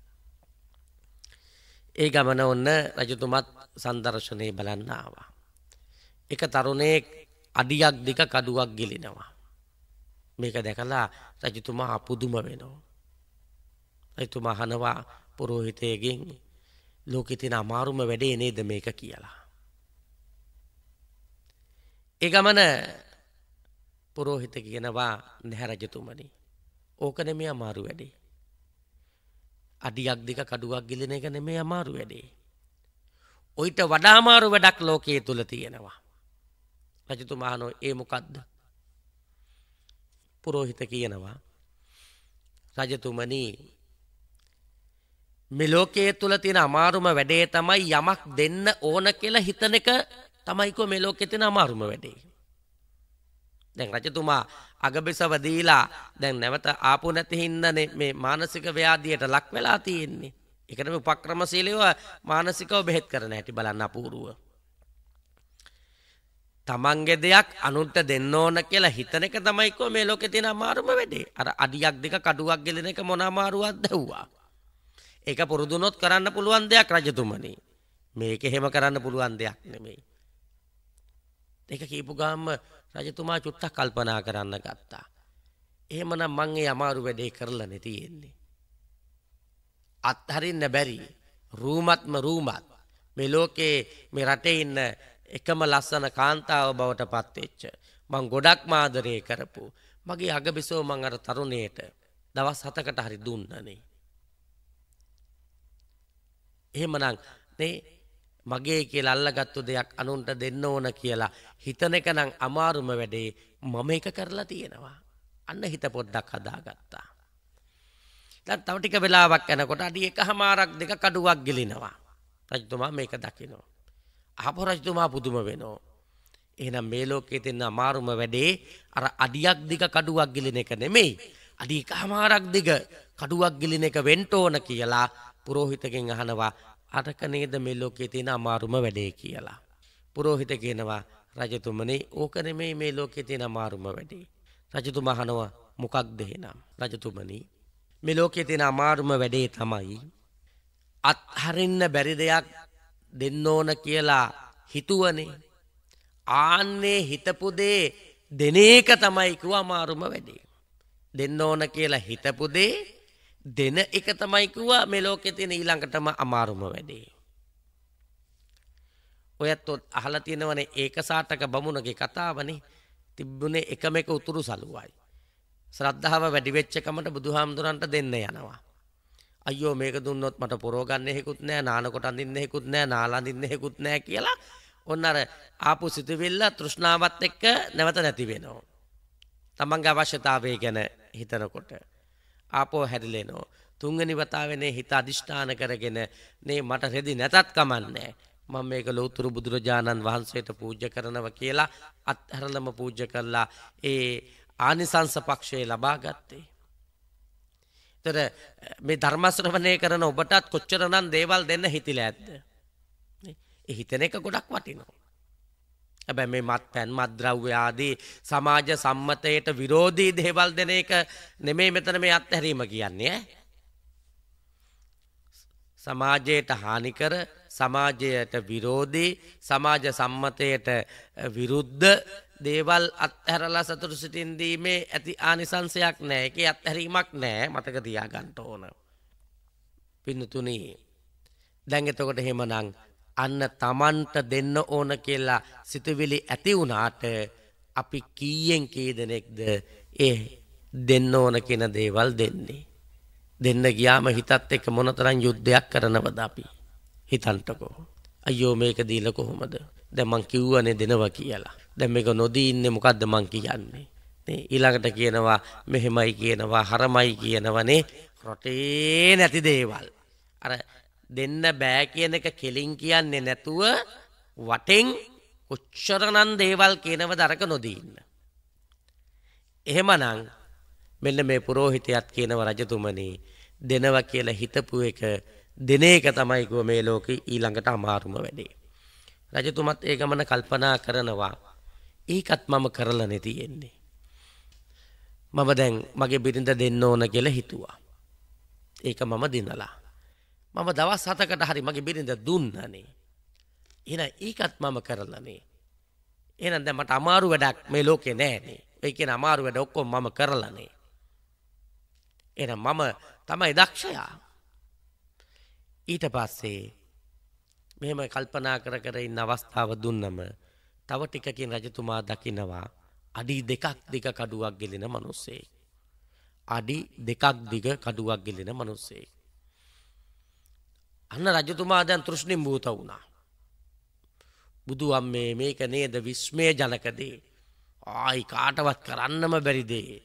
ඒ ගමන ඔන්න රජතුමත් සන්දර්ශනේ බලන්න ආවා. එක තරුණයෙක් අඩියක් දෙක කඩුවක් ගෙලිනවා. මේක දැකලා රජතුමා අපුදුම වෙනවා. රජතුමා හනවා පුරෝහිතයගෙන් ලෝකෙ තියෙන අමාරුම වැඩේ නේද මේක කියලා. ඒ ගමන පුරෝහිත කියනවා නැහැ රජතුමනි. ඕක නෙමෙයි අමාරු වැඩේ. අඩියක් දෙක කඩුවක් ගිලින එක නෙමෙයි අමාරු වැඩේ. ඔයිට වඩා අමාරු වැඩක් ලෝකයේ තුල තියෙනවා. රජතුමානෝ ඒ මොකක්ද පුරෝහිත කියනවා රජතුමනී මෙලෝකයේ තුළ තියෙන අමාරුම වැඩේ තමයි යමක් දෙන්න ඕන කියලා හිතන එක තමයිකෝ මෙලෝකෙ තියෙන අමාරුම වැඩේ දැන් රජතුමා අගබෙසව දීලා දැන් නැවත ආපු නැති හින්දානේ මේ මානසික ව්‍යාධියට ලක් වෙලා තියෙන්නේ. ඒකට මේ උපක්‍රමශීලීව මානසිකව බෙහෙත් කරන හැටි බලන්න අපූර්වව. තමන්ගේ දෙයක් අනුන්ට දෙන්න ඕන කියලා හිතන එක තමයිකෝ මේ ලෝකෙ තියෙන අමාරුම වැඩේ. අර අඩියක් දෙක කඩුවක් ගෙලෙන එක මොන අමාරුවක්ද වුවා. ඒක පුරුදුනොත් කරන්න පුළුවන් දෙයක් රජතුමනි. මේක එහෙම කරන්න පුළුවන් දෙයක් නෙමෙයි. ඒක කියපු ගාම රජතුමා චුට්ටක් කල්පනා කරන්න ගත්තා. එහෙමනම් මං ඒ අමාරු වැඩේ කරලානේ තියෙන්නේ. අත්හරින්න බැරි රූමත්ම රූමත් මේ ලෝකේ මේ රටේ ඉන්න එකම ලස්සන කාන්තාව බවට පත්වෙච්ච. මං ගොඩක් මාදරය කරපු. මගේ අගබිසෝ මං අර තරුණයට දවස් හතකට හරි දුන්නනේ. එහෙමනං නේ මගේ කියල අල්ලගත්තු දෙයක් අනුන්ට දෙන්න ඕන කියලා හිතන එක නං අමාරුම වැඩේ මම එක කරලා තියෙනවා. අන්න හිත පොඩ්ඩක් හදාගත්තා. දැන් තව ටික වෙලාවක් යනකොට අඩි එක හමාරක් දෙක කඩුවක් ගිලිනවා. රජතුමා මේක දකිනවා. අහපොරජතුමා පුදුම වෙනෝ. එහනම් මේ ලෝකයේ තින්න අමාරුම වැඩේ අර අඩියක් දිග කඩුවක් ගිලින එක නෙමෙයි. අඩි කහමාරක් දිග කඩුවක් ගිලින එක වෙන්න ඕන කියලා පුරෝහිතගෙන් අහනවා අරක නේද මේ ලෝකයේ තියෙන අමාරුම වැඩේ කියලා. පුරෝහිත කියනවා රජතුමනි ඕක නෙමෙයි මේ ලෝකයේ තියෙන අමාරුම වැඩේ. රජතුමා අහනවා මොකක්ද එහෙනම්? රජතුමනි මේ ලෝකයේ තියෙන අමාරුම වැඩේ තමයි අත්හරින්න බැරි දෙයක් දෙන්න ඕන කියලා හිතුවනේ. ආන්නේ හිතපුදේ දෙනේක තමයිකුව අමාරුම වැඩේ. දෙන්න ඕන කියලා හිතපුදේ දෙන එක තමයිකුවා මෙලෝකෙ තියෙන ඊළඟටම අමාරුම වැඩේ. ඔයත් අහලා තියෙනවනේ ඒක සාටක බමුණගේ කතාවනේ තිබුණේ එකම එක උතුරු සලුවයි. ශ්‍රද්ධාව වැඩි වෙච්ච කමට බුදුහාමුදුරන්ට දෙන්න යනවා. අයියෝ මේක දුන්නොත් මට පොරෝගන්න හෙකුත් නෑ නානකොට අඳින්න හෙකුත් නෑ නාලාඳින්න හෙකුත් නෑ කියලා ඔන්න අර ආපු සිතුවිල්ල තෘෂ්ණාවත් එක්ක නැවත නැති වෙනවා. තමන්ගේ අවශ්‍යතාවය ගැන හිතනකොට. ආපෝ හැරිලෙනෝ. තුන්ගනි වතාවනේ හිත අධිෂ්ඨාන කරගෙන නේ මට රෙදි නැතත් කමන්නේ. මම මේක ලෝතුරු බුදුරජාණන් වහන්සේට පූජ්‍ය කරනව කියලා අත්හරලම පූජ්‍ය කරලා ඒ ආනිසංස පක්ෂයේ ලබා ගත්තේ. තර මේ ධර්මශ්‍රවණය කරන ඔබටත් කොච්චරනම් දේවල් දෙන්න හිතිලා ඇත්ද. හිතන එක ගොඩක් වටිනවා. හැබැ මේ මත් පැන් මද්‍රව්‍යයාදී සමාජ සම්මතයට විරෝධී දේවල් දෙන එක නෙමේ මෙතන මේ අත්හැරීම කියන්නේ. සමාජයට හානිකර සමාජයට විරෝධී සමාජ සම්මතයට විරුද්ධ දේවල් අත්හැරලා සතුරු සිටින්දීමේ ඇති ආනිසංසයක් නෑ එක අත්හැරීමක් නෑ මතක තියාගන්ට ඕන. පිඳතුනී දැඟතකොට හෙමනං අන්න තමන්ට දෙන්න ඕන කියලා සිතුවිලි ඇති වුණාට අපි කීයෙන් කීදනෙක්ද ඒ දෙන්න ඕන කෙන දේවල් දෙන්නේ. දෙන්න ගියාම හිතත් එක මොනතරන් යුද්ධයක් කරනවද අපි හිතන්ටකෝ. අයෝ මේක දීල කොහොමද දැන් මං කිව්වනේ දෙනවා කියලා. දැන් මේක නොදී ඉන්නේ මොකද්ද මං කියන්නේ? නේ ඊළඟට කියනවා මෙහෙමයි කියනවා හරමයි කියනවනේ රොටේ නැති දේවල්. අර දෙන්න බෑ කියන එක කෙලින් කියන්නේ නැතුව වටෙන් කොච්චරනම් දේවල් කියනව දරක නොදී ඉන්න. එහෙමනම් මෙන්න මේ පුරෝහිතයත් කියනව රජතුමනි දෙනවා කියලා හිතපු එක දෙන එක තමයි මේ ලෝකේ ඊළඟට අමාරුම වැඩේ. රජතුමත් ඒ ගමන කල්පනා කරනවා. ඒකත් මම කරලනෙ තියෙන්නේ. මම දැන් මගේ බිරිඳ දෙන්න ඕන කියල හිතුවා. ඒක මම දිනලා. මම දවස් සතකට හරි මගේ බිරිඳ දුන්නනේ. එන ඒකත් මම කරලනේ. එනන් දැමට අමාරු වැඩක් මේ ලෝකෙ නෑනේ ඒකෙන අමාරු වැඩ ඔක්කො මම කරලනේ. එන මම තමයි දක්ෂයා. ඊට පස්සේ මෙහෙම කල්පනා කර කර ඉන්න අවස්ථාව දුන්නම තව ටිකකින් රජතුමා දකිනවා අඩි දෙකක් දිග කඩුවක් ගෙලෙන මිනිස්සේ. අඩි දෙකක් දිග කඩුවක් ගෙලෙන මිනිස්සේ. අන්න රජතුමා දැන් තෘෂ්ණිම් භූත වුණා. බුදු අම්මේ මේක නේද විස්මය ජනකදී. ආයි කාටවත් කරන්නම බැරි දේ.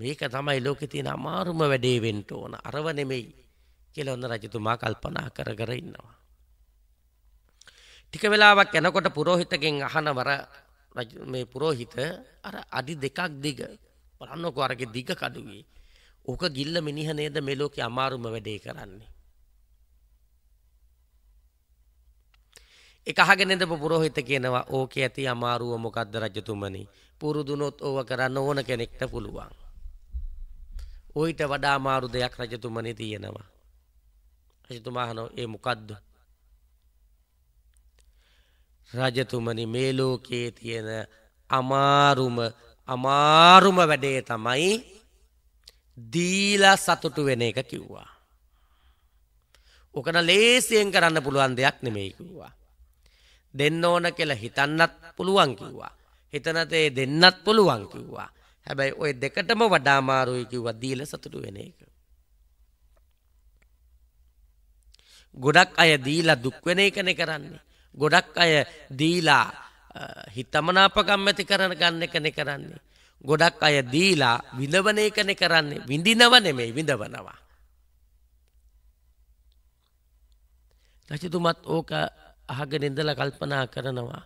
මේක තමයි ලෝකෙ තියෙන අමාරුම වැඩේ වෙන්න ඕන. අරව නෙමෙයි කියලා ඔන්න රජතුමා කල්පනා කර කර ඉන්නවා. ටික වෙලාවක් යනකොට පුරෝහිතකෙන් අහනවර මේ පුරෝහිත අර අඩි දෙකක් දිග බලන්නකො අරගේ දිග කඩුවේ ඕක ගිල්ල මිනිහ නේද මෙලෝක අමාරුම වැඩේ කරන්නේ. එකහගෙනද පුරෝහිත කියනවා ඕක ඇති අමාරුව මොකක්ද රජතුමනි පුරුදුනොත් ඕව කරන්න ඕන කෙනෙක්ට පුළුවන්. ඔයිට වඩා අමාරු දෙයක් රජතුමනි තියෙනවා. රජතුමාහනෝ ඒ මොකක්ද රජතුමනි මේ ලෝකයේ තියෙන අමාරුම අමාරුම වැඩේ තමයි දීලා සතුටු වෙන එක කිව්වා. ඕකන ලේසියෙන් කරන්න පුළුවන් දෙයක් නෙමෙයි කිව්වා. දෙන්න ඕන කියලා හිතන්නත් පුළුවන් කිව්වා. හිතනතේ දෙන්නත් පුළුවන් කිව්වා. හැබැයි ඔය දෙකටම වඩා අමාරුයි කිව්වා දීලා සතුටු වෙන එක. ගොඩක් අය දීලා දුක් වෙන එකනේ කරන්නේ. ගොඩක් අය දීලා හිතමනාපකම් ඇති කරන ගන්න එකනෙ කරන්නේ. ගොඩක් අය දීලා විඳවන එකනෙ කරන්නේ විඳිනව නෙමෙයි විඳවනවා. රජතුමත් ඕක අහගෙන ඉඳලා කල්පනා කරනවා.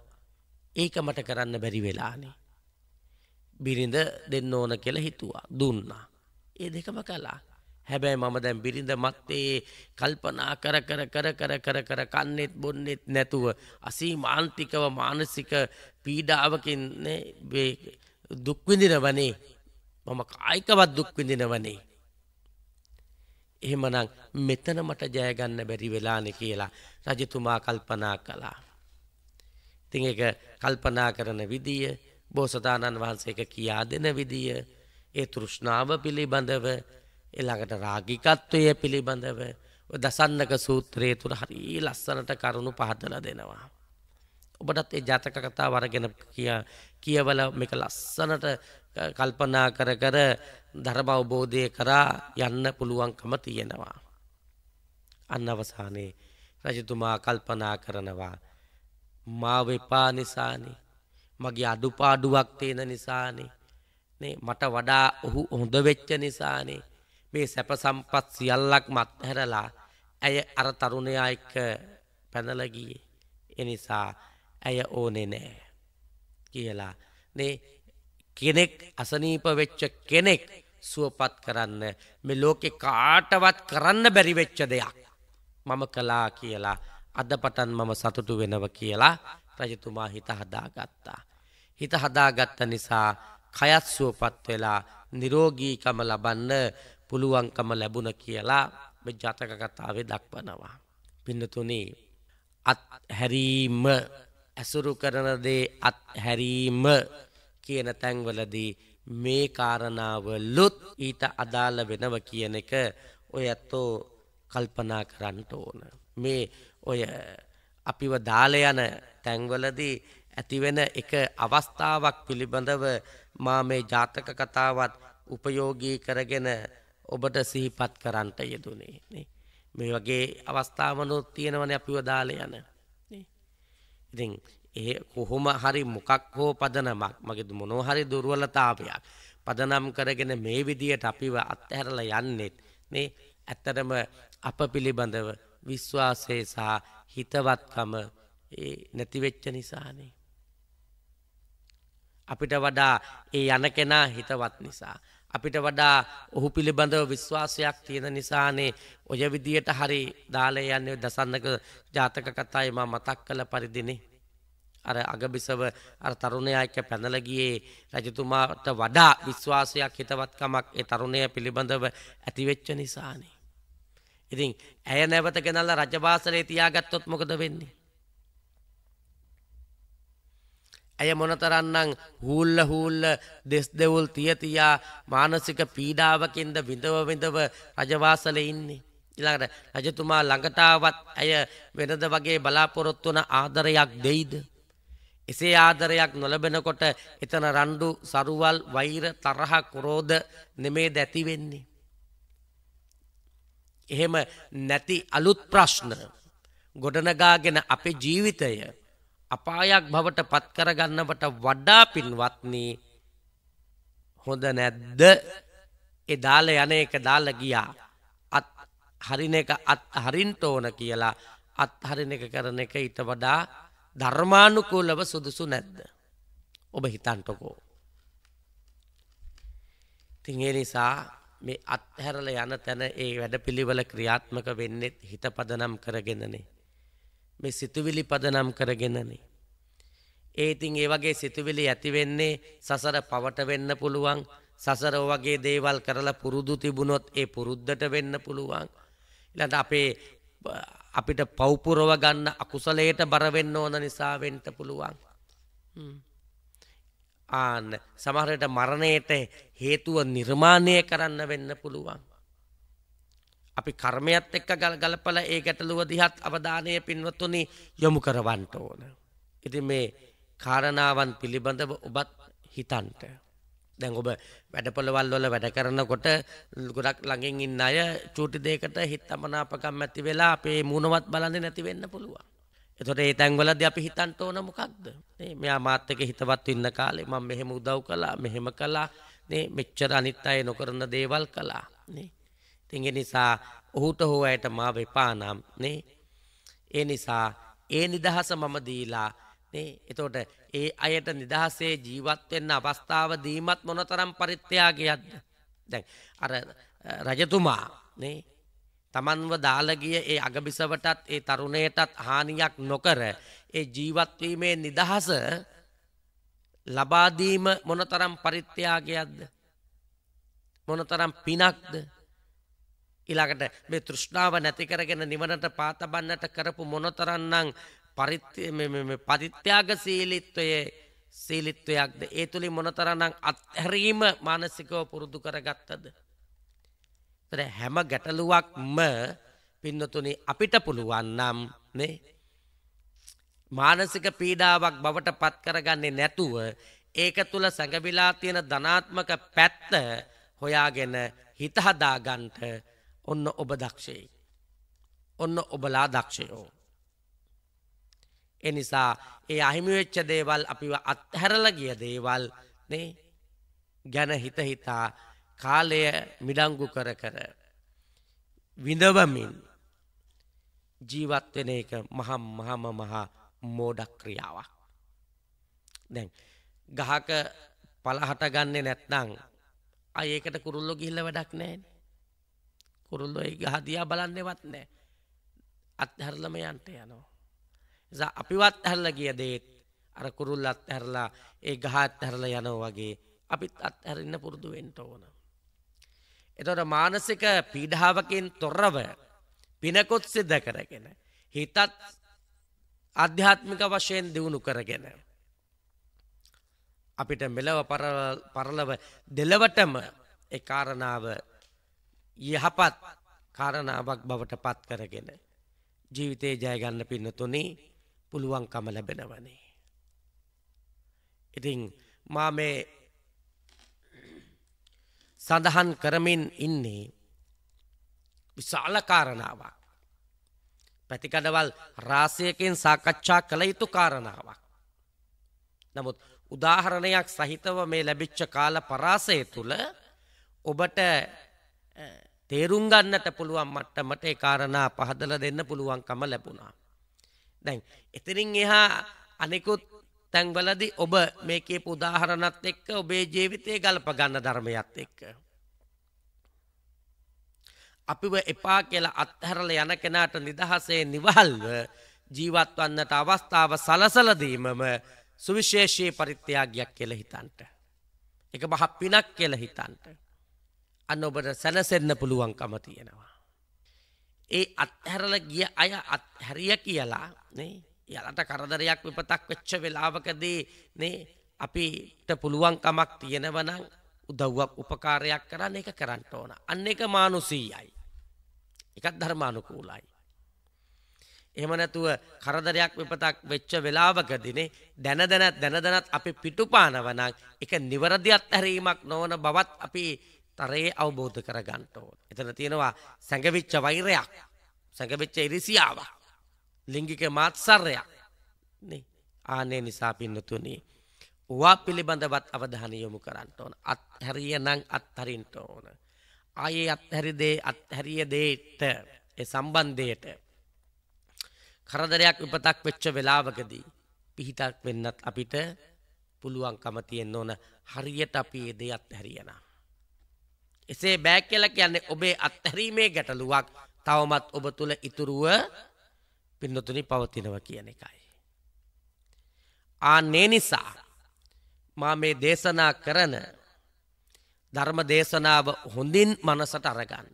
ඒක මට කරන්න බැරි වෙලානේ. බිරිඳ දෙන්න ඕන කියලා හිතුවා දුන්නා. ඒ දෙකම කළා. හැබැයි මම දැන් බිරිඳ මත්තේ කල්පනා කර කර කර කර කර කර කන්නෙත් බොන්නෙත් නැතුව අසීමාන්තිකව මානසික පීඩාවකින් දුක් විඳිනවනේ මම කායිකවත් දුක් විඳිනවනේ එහෙමනම් මෙතන මට ජය ගන්න බැරි වෙලානේ කියලා රජතුමා කල්පනා කළා. ඉතින් ඒක කල්පනා කරන විදිය බෝසතාණන් වහන්සේක කියා දෙන විදිය ඒ තෘෂ්ණාව පිළිබඳව එළඟට රාගිකත්වය පිළිබඳව දසන්නක සූත්‍රයේ තුර හරී ලස්සනට කරුණු පහදල දෙනවා. ඔබටත් ඒ ජාතක කතා වරගෙන කිය කියවල මේක ලස්සනට කල්පනා කර කර ධර්ම අවබෝධය කරා යන්න පුළුවන්කම තියෙනවා. අන්න අවසානයේ රජතුමා කල්පනා කරනවා. මාව එපා නිසානේ මගේ අඩුපාඩුවක් තියෙන නිසානේ නේ මට වඩා ඔහු හොඳ වෙච්ච නිසානේ මේ සැප සම්පත් සියල්ලක් මත්හැරලා ඇය අර තරුණයා එක්ක පැනලා ගියේ. ඒ නිසා ඇය ඕනේ නෑ කියලා. මේ කෙනෙක් අසනීප වෙච්ච කෙනෙක් සුවපත් කරන්න මේ ලෝකේ කාටවත් කරන්න බැරි වෙච්ච දෙයක් මම කළා කියලා අදපටන් මම සතුටු වෙනව කියලා රජතුමා හිත හදාගත්තා. හිත හදාගත්ත නිසා කයත් සුවපත් වෙලා නිරෝගීකම ලබන්න පුළුවන්කම ලැබුණ කියලා ජතක කතාවේ දක්වනවා. පින්නතුනේ අත් හැරීම ඇසුරු කරනදේ අත් හැරීම කියන තැන්වලදී මේ කාරණාවලුත් ඊට අදාළ වෙනව කියන එක ඔය ඇත්තෝ කල්පනා කරන්නට ඕන. මේ ඔය අපිව දාල යන තැන්වලදී ඇතිවෙන එක අවස්ථාවක් පිළිබඳව මා මේ ජාතක කතාවත් උපයෝගී කරගෙන ඔබට සිහිපත් කරන්ට යෙදුනේ මේ වගේ අවස්ථාවනොත් තියෙනවන අපිව දාල යන ඉතින් ඒ කොහොම හරි මොකක් හෝ පදනමක් මගේ මොනෝහරි දුර්වලතාවයක් පදනම් කරගෙන මේ විදියට අපිව අත්හැරල යන්නෙත් මේ ඇත්තටම අප පිළිබඳව විශ්වාසය සහ හිතවත්කම නැතිවෙච්ච නිසානේ. අපිට වඩා ඒ යන කෙනා හිතවත් නිසා අපිට වඩා ඔහු පිළිබඳව විශ්වාසයක් තියෙන නිසානේ ඔය විදියට හරි දාලය යන්නේ දසන්නක ජාතක කතායි මා මතක් කළ පරිදිනේ. අර අගබිසව අර තරුණයා එක්ක පැනලා ගියේ රජතුමාට වඩා විශ්වාසයක් හිතවත්කමක් ඒ තරුණය පිළිබඳව ඇති වෙච්ච නිසානේ. ඉතින් ඇය නැවත ගෙනල්ලා රජවාසලේ තියාගත්තොත් මොකද වෙන්නේ? ඇය මොනතරන්නම් හූල්ල හූල්ල දෙස් දෙවුල් තියතියා මානසික පීඩාවකින්ද විඳව විඳව රජවාසල ඉන්නේ. ඉළඟට රජතුමා ළඟටාවත් ඇය වෙනද වගේ බලාපොරොත්තුවන ආදරයක් දෙයිද. එසේ ආදරයක් නොලබෙනකොට එතන රණ්ඩු සරුවල් වෛර තරහ කුරෝධ නෙමේ දැතිවෙන්නේ. එහෙම නැති අලුත් ප්‍රශ්න ගොඩනගාගෙන අපේ ජීවිතය අපායක් බවට පත්කරගන්නවට වඩා පින්වත්න්නේ හොඳ නැද්ද එ දාල යන එක දාල ගියා අත් හරින එක අත් හරින්ට ඕන කියලා අත් හරින එක කරන එක ඊට වඩා ධර්මානුකූලව සුදුසු නැද්ද ඔබ හිතන්ටකෝ තින් ඒ නිසා මේ අත්හැරල යන තැන ඒ වැඩ පිළිවල ක්‍රියාත්මක වෙන්නෙත් හිත පදනම් කරගෙනනේ මේ සිතුවිලි පදනම් කරගෙනනේ. ඒතින් ඒ වගේ සිතුවිලි ඇතිවෙන්නේ සසර පවට වෙන්න පුළුවන් සසර වගේ දේවල් කරලා පුරුදු තිබුණොත් ඒ පුරුද්දට වෙන්න පුළුවන්. ඊළඟ අපේ අපිට පව්පුරව ගන්න අකුසලයට බර වෙන්න ඕන නිසා වෙන්න පුළුවන්. ආන්න සමහරට මරණයට හේතුව නිර්මාණය කරන්න වෙන්න පුළුවන්. අපි කර්මයත් එක්ක ගල් ගලපල ඒ ගැටලුව දිහත් අවධානය පින්වතුනි යොමු කරවන්ට ඕන. ඉති මේ කාරණාවන් පිළිබඳව ඔබත් හිතන්ට. දැන් ඔබ වැඩපොළවල් වල වැඩ කරනකොට ගොඩක් ළඟින් ඉන්න අය චූටි දෙයකට හිත අමනාපකම් ඇති වෙලා අපේ මුණවත් බලන්නේ නැති වෙන්න පුළුවන්. එතකොට ඒ තැන්වලදී අපි හිතන්න ඕන මොකක්ද? නේ මෙයා මාත් එක්ක හිතවත් ඉන්න කාලේ මම මෙහෙම උදව් කළා, මෙහෙම කළා, නේ මෙච්චර අනිත් අය නොකරන දේවල් කළා. නේ තිං නිසා ඔහුට හෝ ඇයට මා වෙපානම් නේ ඒ නිසා ඒ නිදහස මම දීලා නේ එතෝට ඒ අයට නිදහසේ ජීවත්වෙන්න අවස්ථාව දීමත් මොනතරම් පරිත්‍යයාගයක්ද දැන් අර රජතුමා නේ තමන්ව දාලගිය ඒ අගබිසවටත් ඒ තරුණයටත් හානියක් නොකර ඒ ජීවත්වීමේ නිදහස ලබාදීම මොනතරම් පරිත්‍යයාගයක්ද මොනතරම් පිනක්ද ඊළඟට මේ තෘෂ්ණාව නැති කරගෙන නිවනට පාතබන්නට කරපු මොනතරන්නම් පරිත්‍යාග සීලිත්වයේ සීලිත්වයක්ද ඒ තුළින් මොනතරනම් අත්හැරීම මානසිකව පුරුදු කරගත්තද. තර හැම ගැටලුවක්ම පින්නතුනි අපිට පුළුවන්නම් නේ මානසික පීඩාවක් බවට පත් කරගන්නේ නැතුව ඒක තුළ සැඟවිලා තියෙන ධනාත්මක පැත්ත හොයාගෙන හිතහදාගන්ට ඔන්න ඔබ දක්ෂයි. ඔන්න ඔබලා දක්ෂයෝ. එනිසා ඒ අහිමිවෙච්ච දේවල් අපිව අත්හැරල ගිය දේවල් නේ ගැන හිතහිතා කාලය මිඩංගු කර කර විඳවමින් ජීවත්වෙන එක මහම් මහම මහා මෝඩක් ක්‍රියාවක්. දැන් ගහක පලහට ගන්නේ නැත්නං අයකට කුරුල්ලො ගිල්ල වැඩක් නෑනේ කුරුල්ලොයි ගහදියා බලන්නෙවත් නෑ අත්හැරලම යන්ට යනවා. එස අපිවත් හැරල ගිය දේත් අර කුරුල් අත්හැරලා ඒ ගහත් හැරල යනෝ වගේ අපිත් අත්හැරන්න පුරුදු වෙන්ට ඕන. එතොට මානසික පීඩාවකින් තොරව පිනකොත් සිද්ධ කරගෙන. හිතත් අධ්‍යාත්මික වශයෙන් දියුණු කරගෙන. අපිට මෙලව පරලව දෙලවටම ඒ කාරණාව යහපත් කාරණාවක් බවට පත් කරගෙන ජීවිතේ ජයගන්න පින්නතුනේ පුළුවන්කම ලැබෙනවනේ. ඉතින් මා මේ සඳහන් කරමින් ඉන්නේ විශාල කාරණාවක්. පැතිකඩවල් රාසයකෙන් සාකච්ඡා කළ යුතු කාරණාවක්. නමුත් උදාහරණයක් සහිතව මේ ලැබිච්ච කාල පරාසය තුළ ඔබට තේරුම් ගන්නට පුළුවන් මට්ටමට ඒ කාරණා පහදලා දෙන්න පුළුවන්කම ලැබුණා. දැන් එතරින් එහා අනිකුත් තැන්වලදී ඔබ මේ කියපු උදාහරණත් එක්ක ඔබේ ජීවිතය ගලප ගන්න ධර්මයත් එක්ක. අපිව එපා කියලා අත්හැරලා යන කෙනාට නිදහසේ නිවහල්ව ජීවත් වන්නට අවස්ථාව සලසලා දීමම සුවිශේෂී පරිත්‍යාගයක් කියලා හිතන්ට. ඒක මහ පිනක් කියලා හිතන්ට. අන්න ඔබට සැනසෙන්න පුළුවන්කම තියෙනවා. ඒ අත්හැරල ගිය අය අත්හැරිය කියලා නේ යලට කරදරයක් විපතක් වෙච්ච වෙලාවකදී නේ අපිට පුළුවන්කමක් තියෙනවනම් උදව්වක් උපකාරයක් කරන්න එක කරන්න ඕන. අන්න එක මානුසීයයි. එකත් ධර්මානුකූලයි. එහෙම නැතුව කරදරයක් විපතක් වෙච්ච වෙලාවකදීනේ දැන දැනත් දැන දැනත් අපි පිටුපානවනම් ඒක නිවැරදි අත්හැරීමක් නොවන බවත් අපි තරයේ අවබෝධ කර ගන්න ඕන. එතන තියෙනවා සැඟවිච්ච වෛරයක්, සැඟවිච්ච ඉරිසියාවක්, ලිංගික මාත්සර්යයක්. නේ. ආනේ නිසා පින්නතුනි. ඌවා පිළිබඳවත් අවධානය යොමු කරන්න ඕන. අත්හැරිය නම් අත්හරින්න ඕන. ආයේ අත්හැරි දේ අත්හැරිය දේට ඒ සම්බන්ධයට කරදරයක් විපතක් වෙච්ච වෙලාවකදී පිහිටක් වෙන්නත් අපිට පුළුවන්කම තියෙන්න ඕන හරියට අපි ඒ දේ අත්හැරියනම් එසේ බෑ කියලා කියන්නේ ඔබේ අත්හැරීමේ ගැටලුවක් තවමත් ඔබ තුළ ඉතුරුව පින්නතුනි පවතිනව කියන එකයි. ආන්නේ නිසා මා මේ දේශනා කරන ධර්ම දේශනාව හොඳින් මනසට අරගන්න.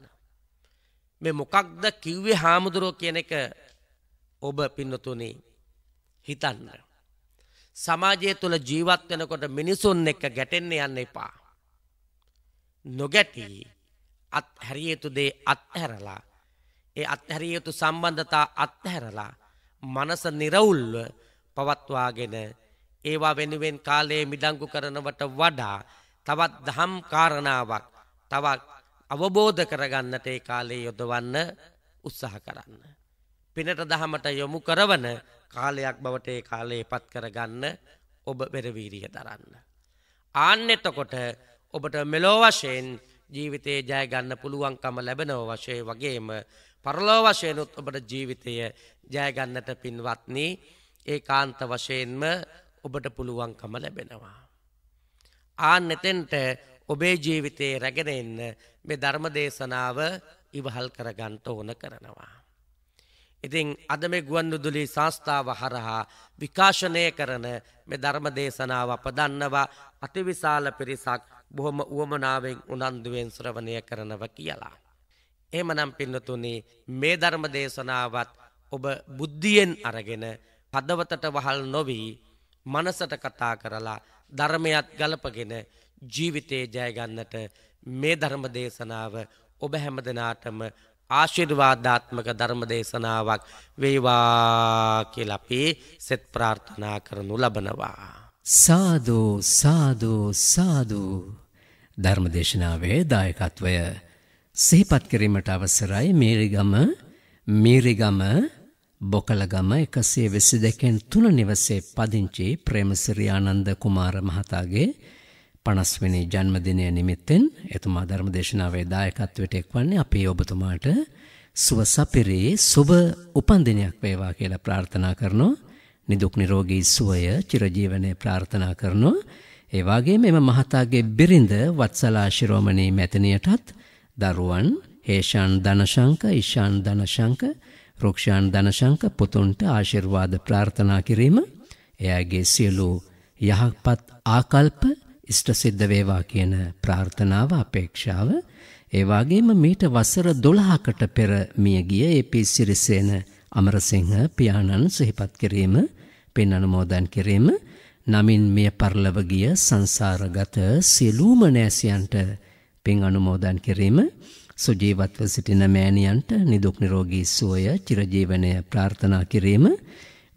මේ මොකක්ද කිව්වේ හාමුදුරුව කියන එක ඔබ පින්නතුනි හිතන්න. සමාජය තුළ ජීවත් වෙනකොට මිනිසුන් එක්ක ගැටෙන්න යන්න එපා. නොගැටී අත්හැරිය යුතු දේ අත්හැරලා ඒ අත්හැරිය යුතු සම්බන්ධතා අත්හැරලා මනස නිරවුල්ව පවත්වාගෙන ඒවා වෙනුවෙන් කාලයේ මිඩංගු කරනවට වඩා තවත් දහම් කාරණාවක් තවත් අවබෝධ කරගන්නට ඒ කාලේ යොදවන්න උත්සාහ කරන්න. පිනට දහමට යොමු කරවන කාලයක් බවට ඒ කාලේ පත් කරගන්න ඔබ පෙරවීරිය දරන්න. ආන්නෙතකොට ඔබට මෙලෝ වශයෙන් ජීවිතයේ ජයගන්න පුළුවන්කම ලැබෙනව වශය වගේම පරලෝ වශයනුත් ඔබට ජීවිතය ජයගන්නට පින්වත්නී ඒ කාන්ත වශයෙන්ම ඔබට පුළුවන්කම ලැබෙනවා. ආන් එතෙන්ට ඔබේ ජීවිතයේ රැගෙන එන්න මේ ධර්ම දේශනාව ඉවහල් කරගන්ට ඕන කරනවා. ඉතිං අද මේ ගුවන්නුදුලි ශාස්ථාව හරහා විකාශනය කරන මේ ධර්ම දේශනාව අප දන්නවා අතිවිශාල පිරිසක් බොහොම වුවමනාවෙන් උනන්දුවෙන් ශ්‍රවණය කරනව කියලා. එහෙමනම් පින්නතුනේ මේ ධර්ම දේශනාවත් ඔබ බුද්ධියෙන් අරගෙන පදවතට වහල් නොවී මනසට කතා කරලා ධර්මයත් ගලපගෙන ජීවිතේ ජයගන්නට මේ ධර්ම දේශනාව ඔබ හැමදෙනාටම ආශිර්වාදාත්මක ධර්ම දේශනාවක් වේවා කියලා අපි සෙත් ප්‍රාර්ථනා කරනු ලබනවා සාදු සාදු සාදු ධර්මදේශනාවේ දායකත්වය සිහිපත් කිරීමට අවසරයි මේරිගම මීරිගම බොකලගම එකසේ වෙසි දෙකෙන් තුන නිවසේ පදිංචි ප්‍රේමසිරි ආනන්ද කුමාර මහතාගේ පනස්වනි ජන්මදිනය නිමිත්තෙන් එතුමා ධර්මදේශනාවේ දායකත්වයට එක්වන්නේ අපේ ඔබතුමාට සුවසපිරේ සුබ උපන්දිනයක් වේවා කියලා ප්‍රාර්ථනා කරනවා. නිදුක් නිරෝගී සුවය චිරජීවනයේ ප්‍රාර්ථනා කරනවා. ඒ වගේම එම මහතාගේ බිරිඳ වත්සලා ශිරෝමණී මැතිණියටත් දරුවන් හේෂාන් ධනශංක, ඉෂාන් ධනශංක, රුක්ෂාන් ධනශංක පුතුන්ට ආශිර්වාද ප්‍රාර්ථනා කිරීම එයාගේ සියලු යහපත් ආකල්ප ඉෂ්ට සිද්ධ වේවා කියන ප්‍රාර්ථනාව අපේක්ෂාව ඒ වගේම මීට වසර 12කට පෙර මිය ගිය ඒ.පී. සිරිසේන අමරසිංහ පියාණන් සිහිපත් කිරීම පින් අනුමෝදන් කිරීම නමින් මේ පරලව ගිය සංසාරගත සියලුම නෑසයන්ට පින් අනුමෝදන් කිරීම සුජීවත්ව සිටින මෑණියන්ට නිදුක් නිරෝගී සුවය චිරජීවනය ප්‍රාර්ථනා කිරීම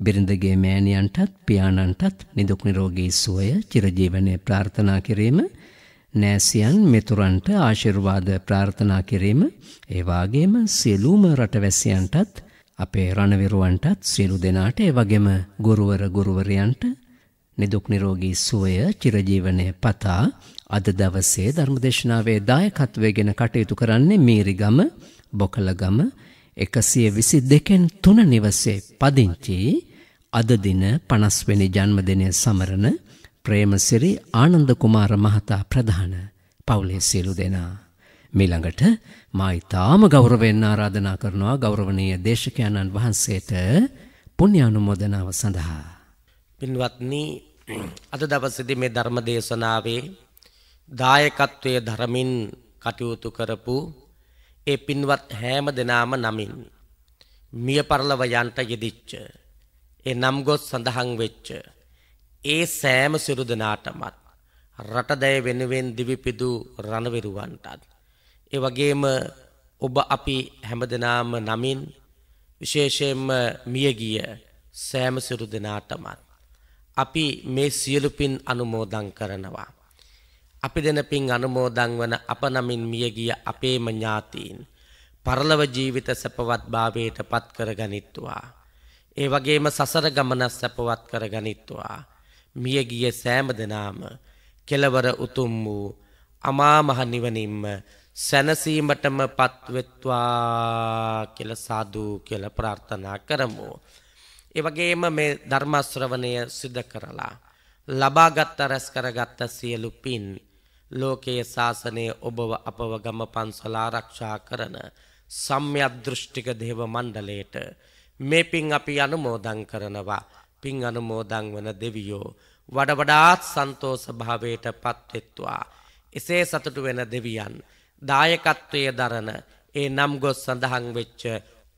බිරිඳගේ මෑණියන්ටත් පියාණන්ටත් නිදුක් නිරෝගී සුවය චිරජීවනය ප්‍රාර්ථනා කිරීම නෑසියන් මෙතුරන්ට ආශිර්වාද ප්‍රාර්ථනා කිරීම ඒ වාගේම සියලුම රටවැසියන්ටත් අපේ රණවිරුවන්ටත් සියලු දෙනාට ඒ වගේම ගුරුවර ගුරුවරයන්ට නිදුක් නිරෝගී සුවය චිරජීවනයේ පතා අද දවසේ ධර්මදේශනාවේ දායකත්වයේගෙන කටයුතු කරන්නේ මීරිගම බොකලගම 122න් 3 නිවසේ පදිංචි අද දින 50 වෙනි ජන්මදිනය සමරන ප්‍රේමසිරි ආනන්ද කුමාර මහතා ප්‍රධාන පවුලේ සියලු දෙනා මීළඟට මා ඊටාම ගෞරවයෙන් ආරාධනා කරනවා ගෞරවනීය දේශකයන්න් වහන්සේට පුණ්‍ය අනුමೋದනාව සඳහා පින්වත්නි අද දවසේදී මේ ධර්ම දේශනාවේ දායකත්වයේ ධර්මින් කටයුතු කරපු ඒ පින්වත් හැම දෙනාම නමින් මිය පරලව යන්ට යෙදිච්ච ඒ නම් ගොස් සඳහන් වෙච්ච ඒ සෑම සිරු දෙනාටමත් රටදැය වෙනුවෙන් දිවිපිදු රණවිරුවන්ටත් ඒ වගේම ඔබ අපි හැම දෙනාම නමින් විශේෂයෙන්ම මියගිය සෑම සිරු දෙනාටමත් අපි මේ සියලු පින් අනුමෝදන් කරනවා. අපි දෙන පින් අනුමෝදන් වන අප නමින් මියගිය අපේම ඥාතීන් පරලව ජීවිත සැපවත් භාවයට පත් කරගනිත්වා. ඒ වගේම සසර ගමන සැපවත් කරගනිත්වා. මියගිය සෑම දෙනාම කෙලවර උතුම් වූ අමාමහ නිවනින්ම සැනසීමටම පත්වෙත්වා කියලා සාදු කියලා ප්‍රාර්ථනා කරමු. ඒ වගේම මේ ධර්ම ශ්‍රවණය සිදු කරලා ලබාගත් රැස් කරගත් සියලු පින් ලෝකයේ ශාසනය ඔබව අපව ගම පන්සල ආරක්ෂා කරන සම්‍යක් දෘෂ්ටික දේව මණ්ඩලයට මේ පින් අපි අනුමෝදන් කරනවා පින් අනුමෝදන් වන දෙවියෝ වඩ වඩාත් සන්තෝෂ භාවයට පත්වෙත්වා එසේ සතුටු වෙන දෙවියන් දායකත්වයේ දරන ඒ නම් ගොස් සඳහන් වෙච්ච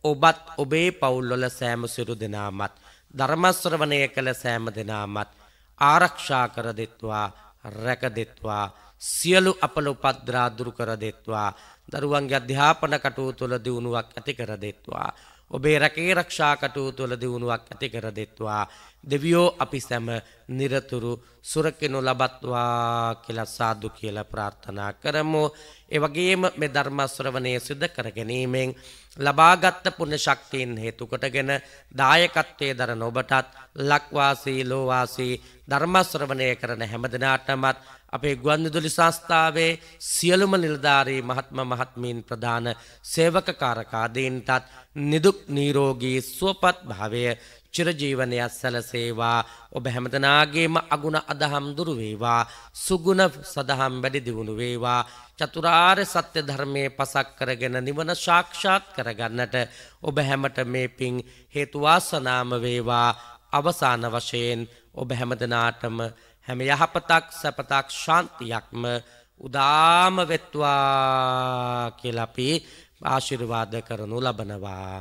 ඔබත් ඔබේ පවුල්ලොල සෑම සිරු දෙනාමත් ධර්මස්වරවනය කළ සෑම දෙනාමත් ආරක්ෂා කර දෙත්වා රැක දෙත්වා සියලු අපල උපද්‍රාදුරු කර දෙත්වා දරුවන්ගේ අධ්‍යාපන කටයුතු තුළ දියුණුවක් ඇති කර දෙත්වා ඔබේ රැකේ රක්ෂා කටයුතුවල දියුණුවක් ඇති කර දෙත්වා. දෙවියෝ අපි සැම නිරතුරු සුරකිනු ලබත්වා කියලා සාදු කියලා ප්‍රාර්ථනා කරමු. ඒ වගේම මේ ධර්ම ශ්‍රවණය සිදු කර ගැනීමෙන් ලබාගත් පුණ්‍ය ශක්තියන් හේතු කොටගෙන දායකත්වයේ දරන ඔබටත් ලක්වාසී ලෝවාසී ධර්ම ශ්‍රවණය කරන හැමදිනාටමත් අපේ ගුවන්විදුලි සංස්ථාවේ සියලුම නිලධාරී මහත්ම මහත්මීන් ප්‍රධාන සේවක කාරකාදීන්ටත් නිදුක් නිරෝගී සුවපත් භාවය චිරජීවනයක් සැලසේවා ඔබ හැමදනාගේම අගුණ අදහම් දුරු වේවා සුගුණ සදහම් වැඩි දියුණු වේවා චතුරාර්ය සත්‍ය ධර්මයේ පසක් කරගෙන නිවන සාක්ෂාත් කරගන්නට ඔබ හැමට මේ පිං හේතු වාසනාම වේවා අවසාන වශයෙන් ඔබ හැමදනාටම හැම යහපතක් සැපතක් ශාන්තියක්ම උදාම වෙත්වා කියලපි ආශිර්වාද කරනු ලබනවා.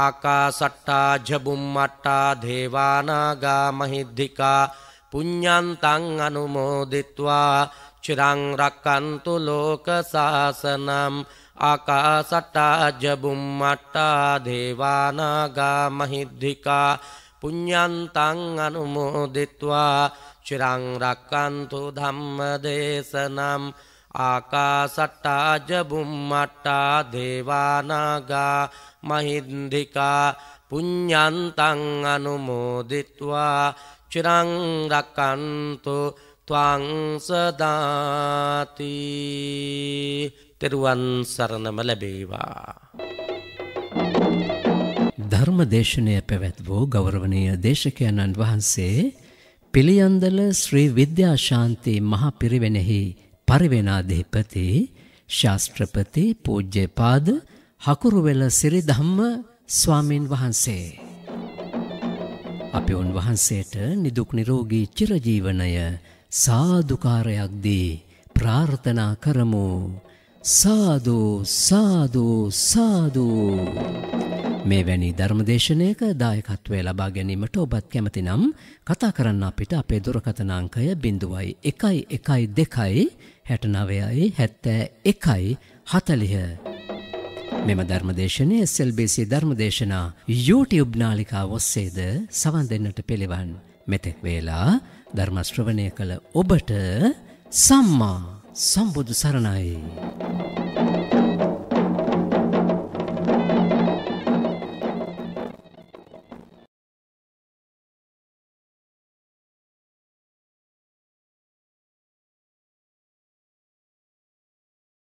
ආකා සට්ටා ජබුම්මට්ටා දේවානාගා මහිද්ධිකා පුඤ්ඥන්තං අනුමෝදිත්වා චිරංරක්කන්තු ලෝක සාසනම් ආකා සට්ටා ජබුම්මට්ටා දේවානාගා මහිද්ධිකා පුඤ්ඥන්තං අනුමෝදිත්වා චිරං රක්කන්තු ධම්ම දේශනම් ආකාසට්ටාජ බුම්මට්ටා දේවානාගා මහින්දිකා පුඤ්ඤන්තං අනුමෝදිත්වා චිරං රක්කන්තු ත්වං සදාති තෙරුවන් සරණම ලැබේවා ධර්ම දේශනය පැවැත් වූ ගෞරවනීය දේශකයන්න් වහන්සේ පිළියන්දල ශ්‍රී විද්‍යාශාන්ති මහා පිරිවෙනෙහි පරිවෙනාධිපති ශාස්ත්‍රපති පූජ්‍යපාද හකුරුවෙල සිරිධම්ම ස්වාමින් වහන්සේ. අපි උන්වහන්සේට නිදුක් නිරෝගී චිරජීවනය සාදුකාරයක් දී ප්‍රාර්ථනා කරමු. සාදු සාදු සාදු මේ වැනි ධර්මදේශනයක දායකත්වය ලබා ගැනීමට ඔබත් කැමතිනම් කතා කරන්න අපිට අපේ දුරකථනාංකය බිඳුවයි එකයි එකයි දෙකයි හැටනවයයි හැත්තෑ එකයි හතලිහ. මෙම ධර්මදේශනය සෙල්බේසි ධර්මදේශනා YouTube නාලිකා ඔස්සේද සවන් දෙන්නට පිළිවන්. මෙතෙක් වේලා ධර්මශ්‍රවණය කළ ඔබට සම්මා සම්බුදු සරණයි.